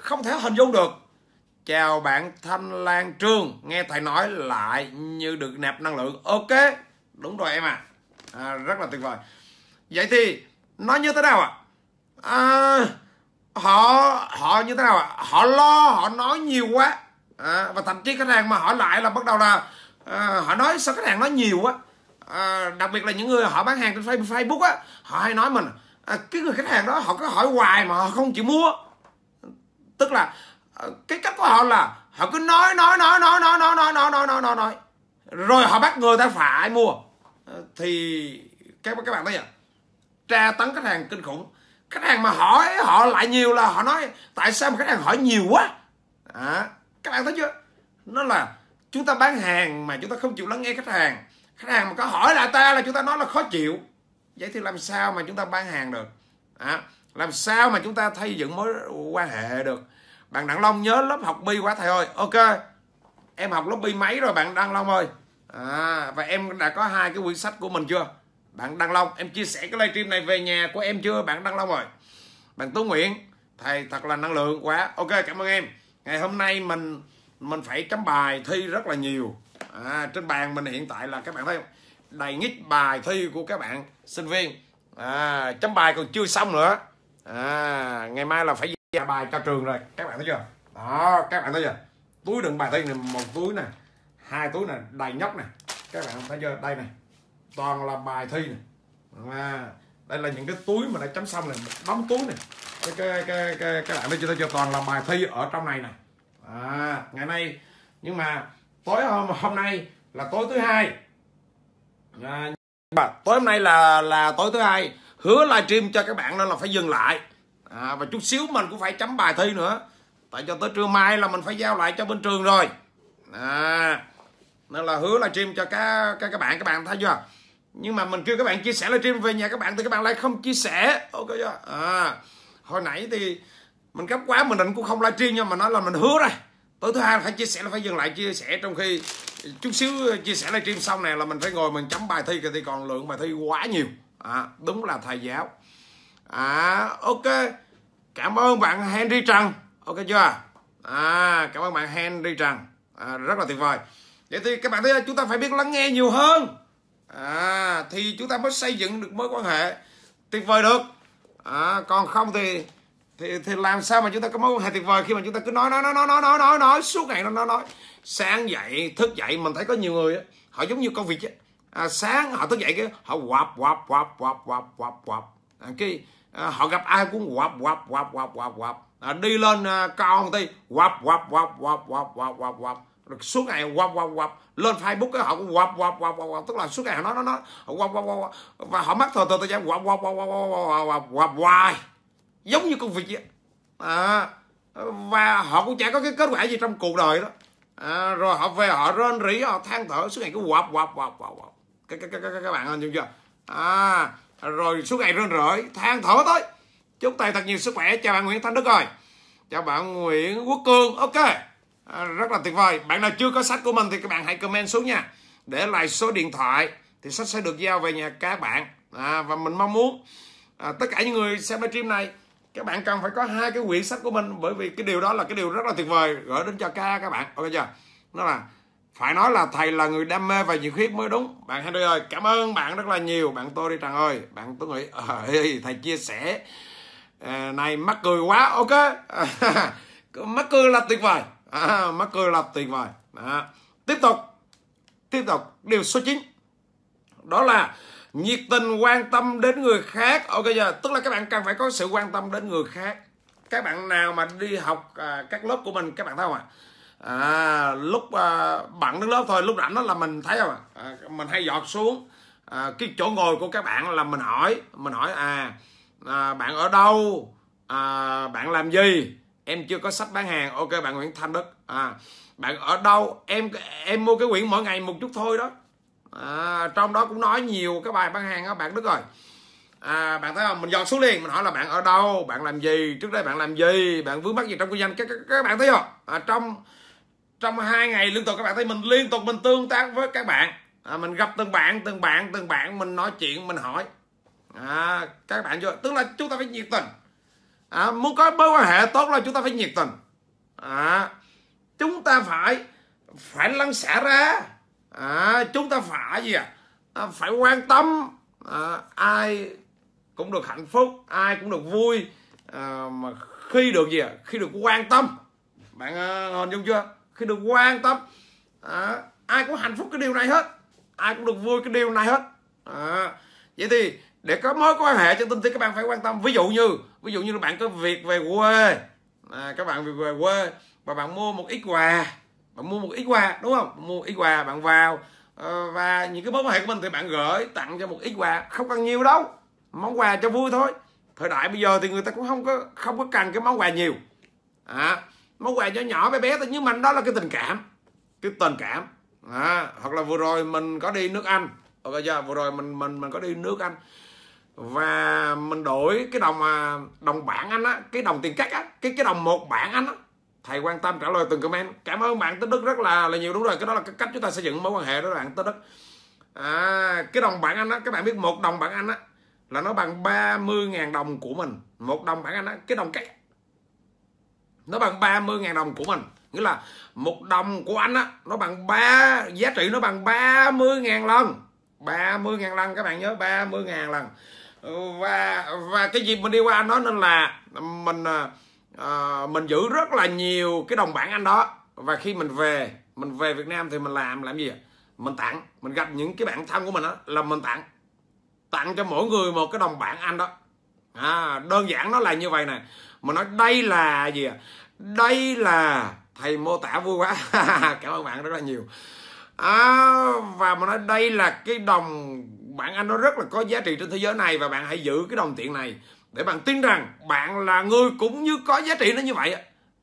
[SPEAKER 1] không thể hình dung được Chào bạn Thanh Lan Trương Nghe thầy nói lại như được nạp năng lượng Ok Đúng rồi em à, à Rất là tuyệt vời Vậy thì nó như thế nào ạ à? à, Họ họ như thế nào ạ à? Họ lo họ nói nhiều quá à, Và thậm chí khách hàng mà hỏi lại là bắt đầu là à, Họ nói sao khách hàng nói nhiều quá à, Đặc biệt là những người họ bán hàng trên Facebook á Họ hay nói mình à, Cái người khách hàng đó họ cứ hỏi hoài mà họ không chịu mua Tức là cái cách của họ là họ cứ nói nói nói nói nói nói nói nói nói nói nói nói rồi họ bắt người ta phải mua thì các các bạn thấy à tra tấn khách hàng kinh khủng khách hàng mà hỏi họ lại nhiều là họ nói tại sao mà khách hàng hỏi nhiều quá à, các bạn thấy chưa nó là chúng ta bán hàng mà chúng ta không chịu lắng nghe khách hàng khách hàng mà có hỏi lại ta là chúng ta nói là khó chịu vậy thì làm sao mà chúng ta bán hàng được à, làm sao mà chúng ta xây dựng mối quan hệ được bạn đặng long nhớ lớp học bi quá thầy ơi ok em học lớp bi mấy rồi bạn đặng long ơi à, và em đã có hai cái quyển sách của mình chưa bạn đăng long em chia sẻ cái livestream này về nhà của em chưa bạn đăng long rồi bạn tú nguyễn thầy thật là năng lượng quá ok cảm ơn em ngày hôm nay mình mình phải chấm bài thi rất là nhiều à, trên bàn mình hiện tại là các bạn thấy không? đầy nghít bài thi của các bạn sinh viên à, chấm bài còn chưa xong nữa à, ngày mai là phải tra bài cho trường rồi các bạn thấy chưa đó các bạn thấy chưa túi đựng bài thi này một túi nè hai túi này đầy nhóc nè các bạn thấy chưa đây này toàn là bài thi này à, đây là những cái túi mà đã chấm xong này đóng túi này cái cái cái cái, cái bạn thấy chưa, thấy toàn là bài thi ở trong này nè à, ngày nay nhưng mà tối hôm hôm nay là tối thứ hai à, tối hôm nay là là tối thứ hai hứa livestream cho các bạn nên là phải dừng lại à, và chút xíu mình cũng phải chấm bài thi nữa tại cho tới trưa mai là mình phải giao lại cho bên trường rồi à, nên là hứa là stream cho các, các các bạn các bạn thấy chưa nhưng mà mình kêu các bạn chia sẻ livestream về nhà các bạn thì các bạn lại không chia sẻ ok chưa à, hồi nãy thì mình gấp quá mình định cũng không livestream nhưng mà nói là mình hứa rồi tối thứ hai phải chia sẻ là phải dừng lại chia sẻ trong khi chút xíu chia sẻ livestream xong này là mình phải ngồi mình chấm bài thi thì còn lượng bài thi quá nhiều à, đúng là thầy giáo à ok cảm ơn bạn Henry Trần ok chưa à cảm ơn bạn Henry Trần à, rất là tuyệt vời vậy thì các bạn thấy là chúng ta phải biết lắng nghe nhiều hơn à thì chúng ta mới xây dựng được mối quan hệ tuyệt vời được à, còn không thì thì thì làm sao mà chúng ta có mối quan hệ tuyệt vời khi mà chúng ta cứ nói nói nói nói nói nói nói nói suốt ngày nó nói nói sáng dậy thức dậy mình thấy có nhiều người họ giống như công việc á à, sáng họ thức dậy cái họ quạp quạp quạp quạp quạp quạp quạp à, cái họ gặp ai cũng quạp quạp quạp quạp quạp quạp à, đi lên à, cao một tí quạp quạp quạp quạp quạp quạp quạp quạp rồi suốt ngày quạp quạp quạp lên facebook cái họ cũng quạp quạp quạp quạp tức là suốt ngày họ nói nó nói quạp quạp quạp và họ mắc thời thời gian quạp quạp quạp quạp quạp quạp hoài giống như công việc vậy à, và họ cũng chả có cái kết quả gì trong cuộc đời đó à, rồi họ về họ rên rỉ họ than thở suốt ngày cứ quạp quạp quạp quạp các các các các bạn hình dung chưa à rồi suốt ngày rơn rỗi than thở thôi chúc thầy thật nhiều sức khỏe chào bạn Nguyễn Thanh Đức rồi chào bạn Nguyễn Quốc Cương ok à, rất là tuyệt vời bạn nào chưa có sách của mình thì các bạn hãy comment xuống nha để lại số điện thoại thì sách sẽ được giao về nhà các bạn à, và mình mong muốn à, tất cả những người xem livestream này các bạn cần phải có hai cái quyển sách của mình bởi vì cái điều đó là cái điều rất là tuyệt vời gửi đến cho ca các bạn ok chưa nó là phải nói là thầy là người đam mê và nhiệt huyết mới đúng bạn Henry ơi cảm ơn bạn rất là nhiều bạn tôi đi Trần ơi bạn tôi nghĩ ờ, thầy chia sẻ à, này mắc cười quá ok mắc cười là tuyệt vời à, mắc cười là tuyệt vời à, tiếp tục tiếp tục điều số 9 đó là nhiệt tình quan tâm đến người khác ok giờ tức là các bạn cần phải có sự quan tâm đến người khác các bạn nào mà đi học à, các lớp của mình các bạn thấy không ạ à? à, lúc à, bạn đứng lớp thôi lúc rảnh đó là mình thấy không à, mình hay giọt xuống à, cái chỗ ngồi của các bạn là mình hỏi mình hỏi à, à bạn ở đâu à, bạn làm gì em chưa có sách bán hàng ok bạn Nguyễn Thanh Đức à bạn ở đâu em em mua cái quyển mỗi ngày một chút thôi đó à, trong đó cũng nói nhiều cái bài bán hàng đó bạn Đức rồi à, bạn thấy không mình dọn xuống liền mình hỏi là bạn ở đâu bạn làm gì trước đây bạn làm gì bạn vướng mắc gì trong kinh doanh các, các, các bạn thấy không à, trong trong hai ngày liên tục các bạn thấy mình liên tục mình tương tác với các bạn à, mình gặp từng bạn từng bạn từng bạn mình nói chuyện mình hỏi à, các bạn chưa tức là chúng ta phải nhiệt tình à, muốn có mối quan hệ tốt là chúng ta phải nhiệt tình à, chúng ta phải phải lăn xả ra à, chúng ta phải gì à? à phải quan tâm à, ai cũng được hạnh phúc ai cũng được vui à, mà khi được gì à? khi được quan tâm bạn à, hình dung chưa khi được quan tâm à, ai cũng hạnh phúc cái điều này hết ai cũng được vui cái điều này hết à, vậy thì để có mối quan hệ chân tin thì các bạn phải quan tâm ví dụ như ví dụ như là bạn có việc về quê à, các bạn việc về quê và bạn mua một ít quà bạn mua một ít quà đúng không mua một ít quà bạn vào ờ, và những cái mối quan hệ của mình thì bạn gửi tặng cho một ít quà không cần nhiều đâu món quà cho vui thôi thời đại bây giờ thì người ta cũng không có không có cần cái món quà nhiều à, món quà nhỏ nhỏ bé bé thôi nhưng mà đó là cái tình cảm cái tình cảm à, hoặc là vừa rồi mình có đi nước anh ok chưa dạ, vừa rồi mình mình mình có đi nước anh và mình đổi cái đồng à, đồng bảng anh á cái đồng tiền cắt á cái cái đồng một bảng anh á thầy quan tâm trả lời từng comment cảm ơn bạn tích đức rất là là nhiều đúng rồi cái đó là cái cách chúng ta xây dựng mối quan hệ đó bạn tích đức à, cái đồng bảng anh á các bạn biết một đồng bảng anh á là nó bằng 30.000 đồng của mình một đồng bảng anh á cái đồng cắt nó bằng 30.000 đồng của mình nghĩa là một đồng của anh á nó bằng ba giá trị nó bằng 30.000 lần 30.000 lần các bạn nhớ 30.000 lần và và cái gì mình đi qua anh đó nên là mình à, à mình giữ rất là nhiều cái đồng bản anh đó và khi mình về mình về Việt Nam thì mình làm làm gì mình tặng mình gặp những cái bạn thân của mình đó là mình tặng tặng cho mỗi người một cái đồng bản anh đó à, đơn giản nó là như vậy này mà nói đây là gì ạ đây là thầy mô tả vui quá cảm ơn bạn rất là nhiều à, và mà nói đây là cái đồng bạn anh nó rất là có giá trị trên thế giới này và bạn hãy giữ cái đồng tiền này để bạn tin rằng bạn là người cũng như có giá trị nó như vậy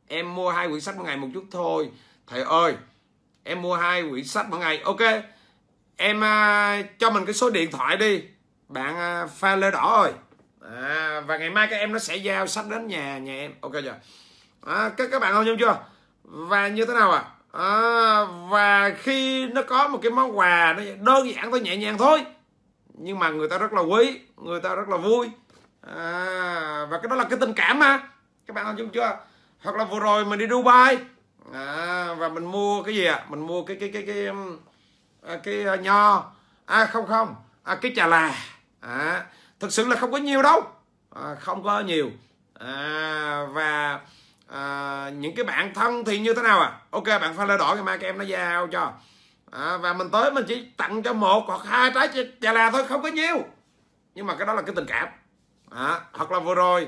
[SPEAKER 1] em mua hai quyển sách một ngày một chút thôi thầy ơi em mua hai quyển sách một ngày ok em à, cho mình cái số điện thoại đi bạn à, pha lê đỏ ơi à, và ngày mai các em nó sẽ giao sách đến nhà nhà em ok chưa à, các các bạn không chưa và như thế nào à? à, và khi nó có một cái món quà nó đơn giản thôi nhẹ nhàng thôi nhưng mà người ta rất là quý người ta rất là vui à, và cái đó là cái tình cảm mà các bạn không chưa hoặc là vừa rồi mình đi Dubai à, và mình mua cái gì ạ à? mình mua cái cái cái cái um, à, cái, cái, à, cái nho à không không à, cái trà là à, thực sự là không có nhiều đâu à, không có nhiều à, và à, những cái bạn thân thì như thế nào à ok bạn pha lê đỏ ngày mai các em nó giao cho à, và mình tới mình chỉ tặng cho một hoặc hai trái chà là thôi không có nhiều nhưng mà cái đó là cái tình cảm à, hoặc là vừa rồi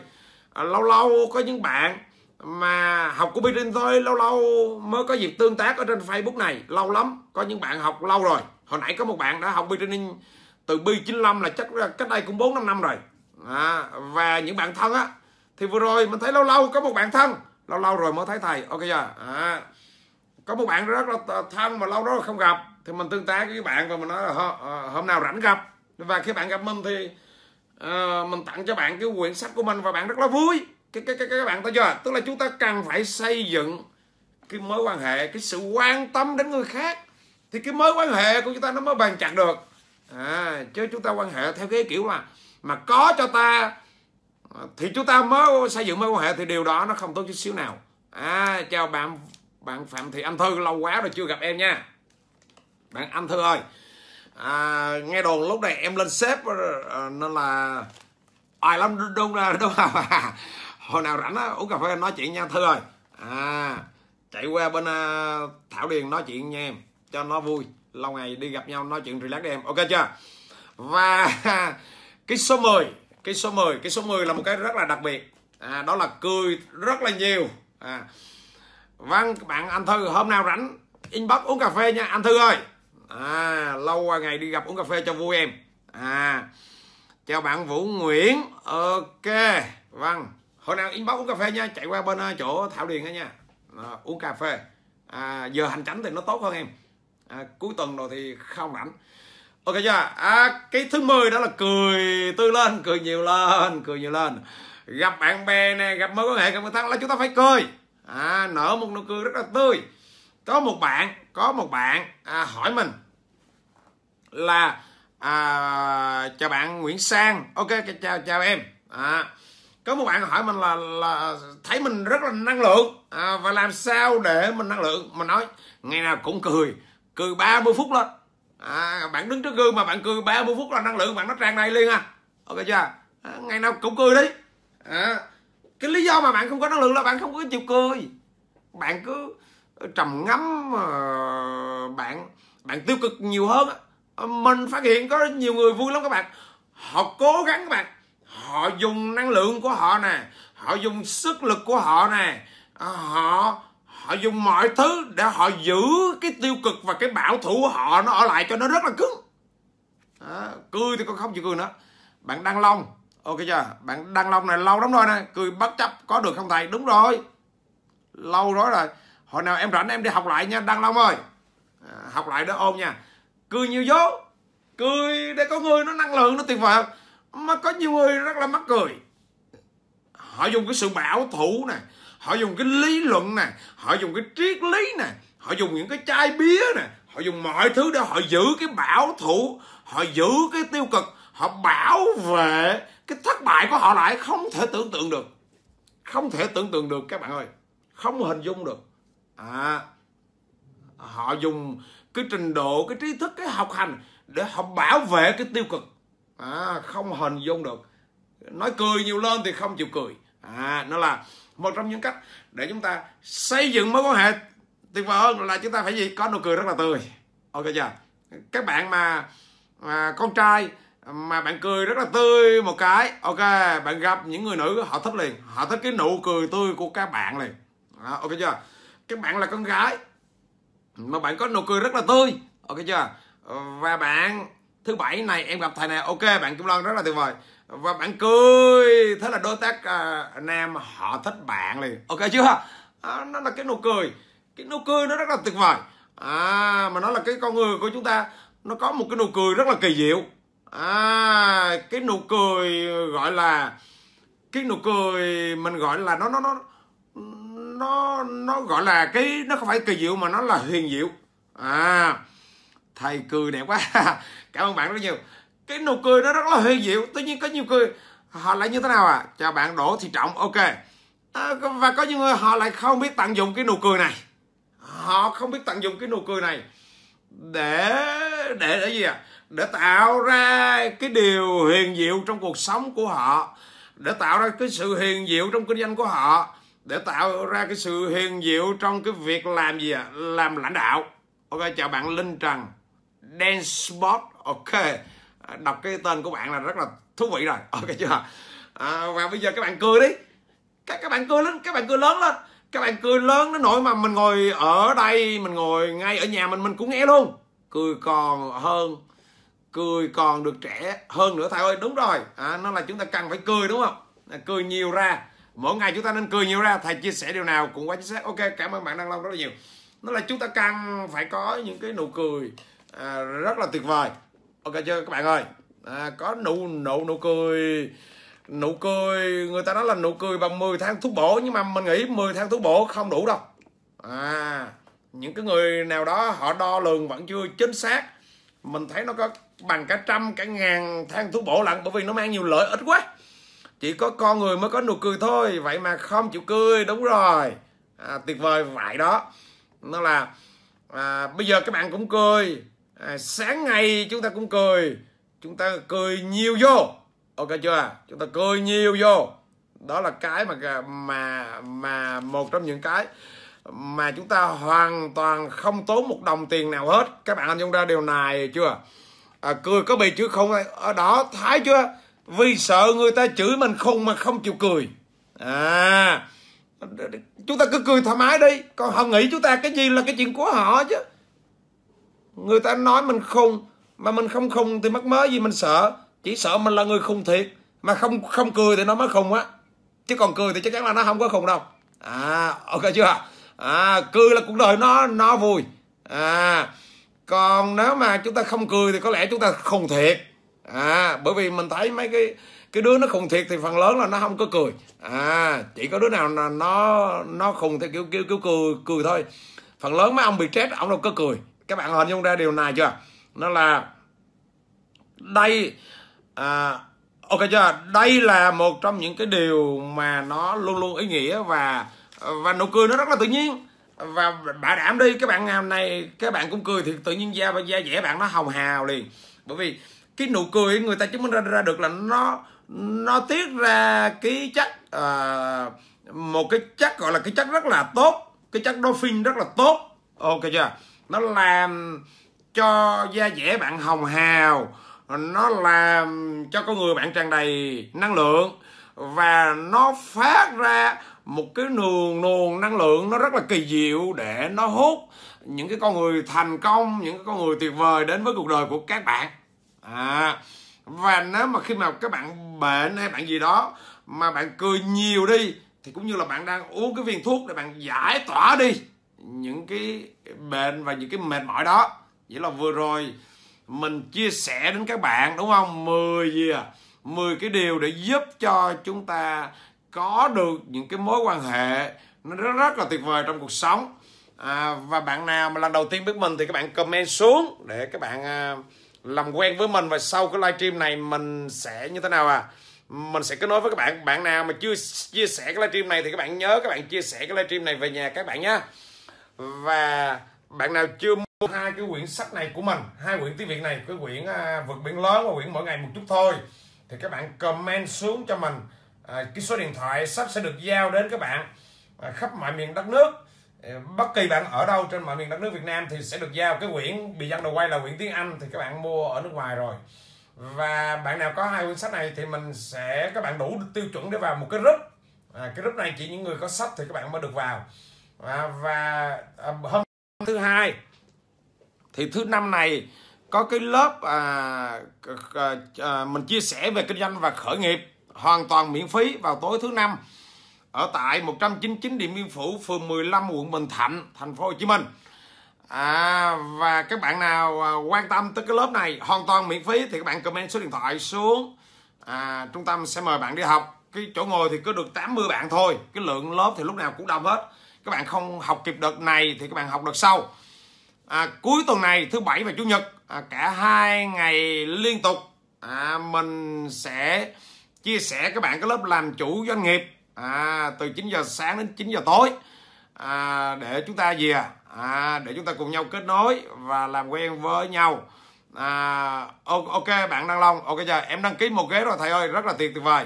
[SPEAKER 1] à, lâu lâu có những bạn mà học của Bidin thôi lâu lâu mới có dịp tương tác ở trên Facebook này lâu lắm có những bạn học lâu rồi hồi nãy có một bạn đã học Bidin từ bi 95 là chắc là cách đây cũng 4 5 năm rồi à, và những bạn thân á thì vừa rồi mình thấy lâu lâu có một bạn thân lâu lâu rồi mới thấy thầy ok chưa à, có một bạn rất là thân mà lâu đó không gặp thì mình tương tác với bạn và mình nói là ờ, hôm nào rảnh gặp và khi bạn gặp mình thì uh, mình tặng cho bạn cái quyển sách của mình và bạn rất là vui cái cái cái các bạn ta chưa tức là chúng ta cần phải xây dựng cái mối quan hệ cái sự quan tâm đến người khác thì cái mối quan hệ của chúng ta nó mới bàn chặt được à, chứ chúng ta quan hệ theo cái kiểu là mà có cho ta à, thì chúng ta mới xây dựng mối quan hệ thì điều đó nó không tốt chút xíu nào à chào bạn bạn phạm thị anh thư lâu quá rồi chưa gặp em nha bạn anh thư ơi à, nghe đồn lúc này em lên sếp ờ, ờ, nên là ai lắm đúng đúng đúng không hồi nào rảnh á uống cà phê nói chuyện nha thư ơi à chạy qua bên ờ, thảo điền nói chuyện nha em cho nó vui lâu ngày đi gặp nhau nói chuyện relax đi em ok chưa và cái số 10 cái số 10 cái số 10 là một cái rất là đặc biệt à, đó là cười rất là nhiều à, vâng bạn anh thư hôm nào rảnh inbox uống cà phê nha anh thư ơi à, lâu qua ngày đi gặp uống cà phê cho vui em à chào bạn vũ nguyễn ok vâng hồi nào inbox uống cà phê nha chạy qua bên à, chỗ thảo điền đó nha à, uống cà phê à, giờ hành tránh thì nó tốt hơn em à, cuối tuần rồi thì không rảnh ok chưa à, cái thứ 10 đó là cười tươi lên cười nhiều lên cười nhiều lên gặp bạn bè nè gặp mối quan hệ gặp người thân là chúng ta phải cười à, nở một nụ cười rất là tươi có một bạn có một bạn à, hỏi mình là à, chào bạn Nguyễn Sang ok chào chào em à, có một bạn hỏi mình là là thấy mình rất là năng lượng à, và làm sao để mình năng lượng mình nói ngày nào cũng cười cười 30 phút lên à, bạn đứng trước gương mà bạn cười 30 phút là năng lượng bạn nó tràn đầy liền à ok chưa à, ngày nào cũng cười đi à, cái lý do mà bạn không có năng lượng là bạn không có chịu cười bạn cứ ờ, trầm ngắm ờ, bạn bạn tiêu cực nhiều hơn ờ, mình phát hiện có nhiều người vui lắm các bạn họ cố gắng các bạn họ dùng năng lượng của họ nè họ dùng sức lực của họ nè họ họ dùng mọi thứ để họ giữ cái tiêu cực và cái bảo thủ họ nó ở lại cho nó rất là cứng à, cười thì con không chịu cười nữa bạn đăng long ok chưa bạn đăng long này lâu lắm rồi này cười bất chấp có được không thầy đúng rồi lâu rồi rồi hồi nào em rảnh em đi học lại nha đăng long ơi à, học lại đó ôn nha cười nhiều vô cười để có người nó năng lượng nó tuyệt vời không mà có nhiều người rất là mắc cười họ dùng cái sự bảo thủ này họ dùng cái lý luận này họ dùng cái triết lý này họ dùng những cái chai bia này họ dùng mọi thứ để họ giữ cái bảo thủ họ giữ cái tiêu cực họ bảo vệ cái thất bại của họ lại không thể tưởng tượng được không thể tưởng tượng được các bạn ơi không hình dung được à họ dùng cái trình độ cái trí thức cái học hành để họ bảo vệ cái tiêu cực à không hình dung được nói cười nhiều lên thì không chịu cười à nó là một trong những cách để chúng ta xây dựng mối quan hệ tuyệt vời hơn là chúng ta phải gì có nụ cười rất là tươi ok chưa các bạn mà, mà con trai mà bạn cười rất là tươi một cái ok bạn gặp những người nữ họ thích liền họ thích cái nụ cười tươi của các bạn liền à, ok chưa các bạn là con gái mà bạn có nụ cười rất là tươi ok chưa và bạn thứ bảy này em gặp thầy này ok bạn kim loan rất là tuyệt vời và bạn cười thế là đối tác uh, à, nam họ thích bạn liền ok chưa à, nó là cái nụ cười cái nụ cười nó rất là tuyệt vời à mà nó là cái con người của chúng ta nó có một cái nụ cười rất là kỳ diệu à cái nụ cười gọi là cái nụ cười mình gọi là nó nó nó nó nó gọi là cái nó không phải kỳ diệu mà nó là huyền diệu à thầy cười đẹp quá cảm ơn bạn rất nhiều cái nụ cười nó rất là huyền diệu tuy nhiên có nhiều cười họ lại như thế nào à chào bạn đỗ thị trọng ok à, và có những người họ lại không biết tận dụng cái nụ cười này họ không biết tận dụng cái nụ cười này để để để gì à để tạo ra cái điều huyền diệu trong cuộc sống của họ để tạo ra cái sự huyền diệu trong kinh doanh của họ để tạo ra cái sự huyền diệu trong cái việc làm gì à? làm lãnh đạo ok chào bạn linh trần dance sport ok À, đọc cái tên của bạn là rất là thú vị rồi ok chưa à, và bây giờ các bạn cười đi các các bạn cười lên các bạn cười lớn lên các bạn cười lớn đến nỗi mà mình ngồi ở đây mình ngồi ngay ở nhà mình mình cũng nghe luôn cười còn hơn cười còn được trẻ hơn nữa thầy ơi đúng rồi à, nó là chúng ta cần phải cười đúng không à, cười nhiều ra mỗi ngày chúng ta nên cười nhiều ra thầy chia sẻ điều nào cũng quá chính xác ok cảm ơn bạn đăng long rất là nhiều nó là chúng ta cần phải có những cái nụ cười à, rất là tuyệt vời ok chưa các bạn ơi à, có nụ nụ nụ cười nụ cười người ta nói là nụ cười bằng 10 tháng thuốc bổ nhưng mà mình nghĩ 10 tháng thuốc bổ không đủ đâu à những cái người nào đó họ đo lường vẫn chưa chính xác mình thấy nó có bằng cả trăm cả ngàn thang thuốc bổ lận bởi vì nó mang nhiều lợi ích quá chỉ có con người mới có nụ cười thôi vậy mà không chịu cười đúng rồi à, tuyệt vời vậy đó nó là à, bây giờ các bạn cũng cười à, sáng ngày chúng ta cũng cười chúng ta cười nhiều vô ok chưa chúng ta cười nhiều vô đó là cái mà mà mà một trong những cái mà chúng ta hoàn toàn không tốn một đồng tiền nào hết các bạn nhận ra điều này chưa à, cười có bị chữ không ở đó thái chưa vì sợ người ta chửi mình khùng mà không chịu cười à chúng ta cứ cười thoải mái đi còn họ nghĩ chúng ta cái gì là cái chuyện của họ chứ người ta nói mình khùng mà mình không khùng thì mất mớ gì mình sợ chỉ sợ mình là người khùng thiệt mà không không cười thì nó mới khùng á chứ còn cười thì chắc chắn là nó không có khùng đâu à ok chưa à cười là cuộc đời nó nó vui à còn nếu mà chúng ta không cười thì có lẽ chúng ta khùng thiệt à bởi vì mình thấy mấy cái cái đứa nó khùng thiệt thì phần lớn là nó không có cười à chỉ có đứa nào là nó nó khùng theo kiểu kiểu kiểu cười cười thôi phần lớn mấy ông bị chết ông đâu có cười các bạn hình dung ra điều này chưa nó là đây à, ok chưa đây là một trong những cái điều mà nó luôn luôn ý nghĩa và và nụ cười nó rất là tự nhiên và bà đảm đi các bạn ngày hôm nay các bạn cũng cười thì tự nhiên da và da dẻ bạn nó hồng hào liền bởi vì cái nụ cười người ta chứng minh ra, ra được là nó nó tiết ra cái chất à, một cái chất gọi là cái chất rất là tốt cái chất dopamine rất là tốt ok chưa nó làm cho da dẻ bạn hồng hào nó làm cho con người bạn tràn đầy năng lượng và nó phát ra một cái nguồn nguồn năng lượng nó rất là kỳ diệu để nó hút những cái con người thành công những cái con người tuyệt vời đến với cuộc đời của các bạn à, và nếu mà khi mà các bạn bệnh hay bạn gì đó mà bạn cười nhiều đi thì cũng như là bạn đang uống cái viên thuốc để bạn giải tỏa đi những cái bệnh và những cái mệt mỏi đó vậy là vừa rồi mình chia sẻ đến các bạn đúng không 10 gì à 10 cái điều để giúp cho chúng ta có được những cái mối quan hệ nó rất, rất là tuyệt vời trong cuộc sống à, và bạn nào mà lần đầu tiên biết mình thì các bạn comment xuống để các bạn à, làm quen với mình và sau cái livestream này mình sẽ như thế nào à mình sẽ kết nối với các bạn bạn nào mà chưa chia sẻ cái livestream này thì các bạn nhớ các bạn chia sẻ cái livestream này về nhà các bạn nhé và bạn nào chưa mua hai cái quyển sách này của mình hai quyển tiếng việt này cái quyển à, vượt biển lớn và quyển mỗi ngày một chút thôi thì các bạn comment xuống cho mình à, cái số điện thoại sách sẽ được giao đến các bạn à, khắp mọi miền đất nước ờ, bất kỳ bạn ở đâu trên mọi miền đất nước Việt Nam thì sẽ được giao cái quyển bị dân đầu quay là quyển tiếng Anh thì các bạn mua ở nước ngoài rồi và bạn nào có hai quyển sách này thì mình sẽ các bạn đủ tiêu chuẩn để vào một cái group à, cái group này chỉ những người có sách thì các bạn mới được vào à, và hôm thứ hai thì thứ năm này có cái lớp à, à, à, mình chia sẻ về kinh doanh và khởi nghiệp hoàn toàn miễn phí vào tối thứ năm ở tại 199 Điện Biên Phủ, phường 15, quận Bình Thạnh, thành phố Hồ Chí Minh. À, và các bạn nào à, quan tâm tới cái lớp này hoàn toàn miễn phí thì các bạn comment số điện thoại xuống à, trung tâm sẽ mời bạn đi học cái chỗ ngồi thì có được 80 bạn thôi cái lượng lớp thì lúc nào cũng đông hết các bạn không học kịp đợt này thì các bạn học đợt sau à, cuối tuần này thứ bảy và chủ nhật à, cả hai ngày liên tục à, mình sẽ chia sẻ các bạn cái lớp làm chủ doanh nghiệp à, từ 9 giờ sáng đến 9 giờ tối à, để chúng ta gì à? à để chúng ta cùng nhau kết nối và làm quen với nhau à, ok bạn đăng long ok giờ em đăng ký một ghế rồi thầy ơi rất là tuyệt tuyệt vời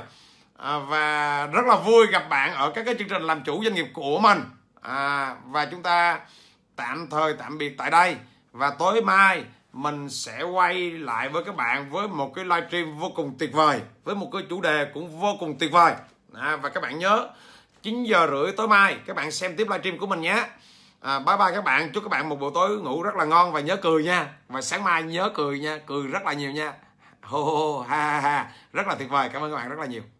[SPEAKER 1] à, và rất là vui gặp bạn ở các cái chương trình làm chủ doanh nghiệp của mình à, và chúng ta tạm thời tạm biệt tại đây và tối mai mình sẽ quay lại với các bạn với một cái livestream vô cùng tuyệt vời với một cái chủ đề cũng vô cùng tuyệt vời à, và các bạn nhớ 9 giờ rưỡi tối mai các bạn xem tiếp livestream của mình nhé à, bye bye các bạn chúc các bạn một buổi tối ngủ rất là ngon và nhớ cười nha và sáng mai nhớ cười nha cười rất là nhiều nha hô hô ha ha rất là tuyệt vời cảm ơn các bạn rất là nhiều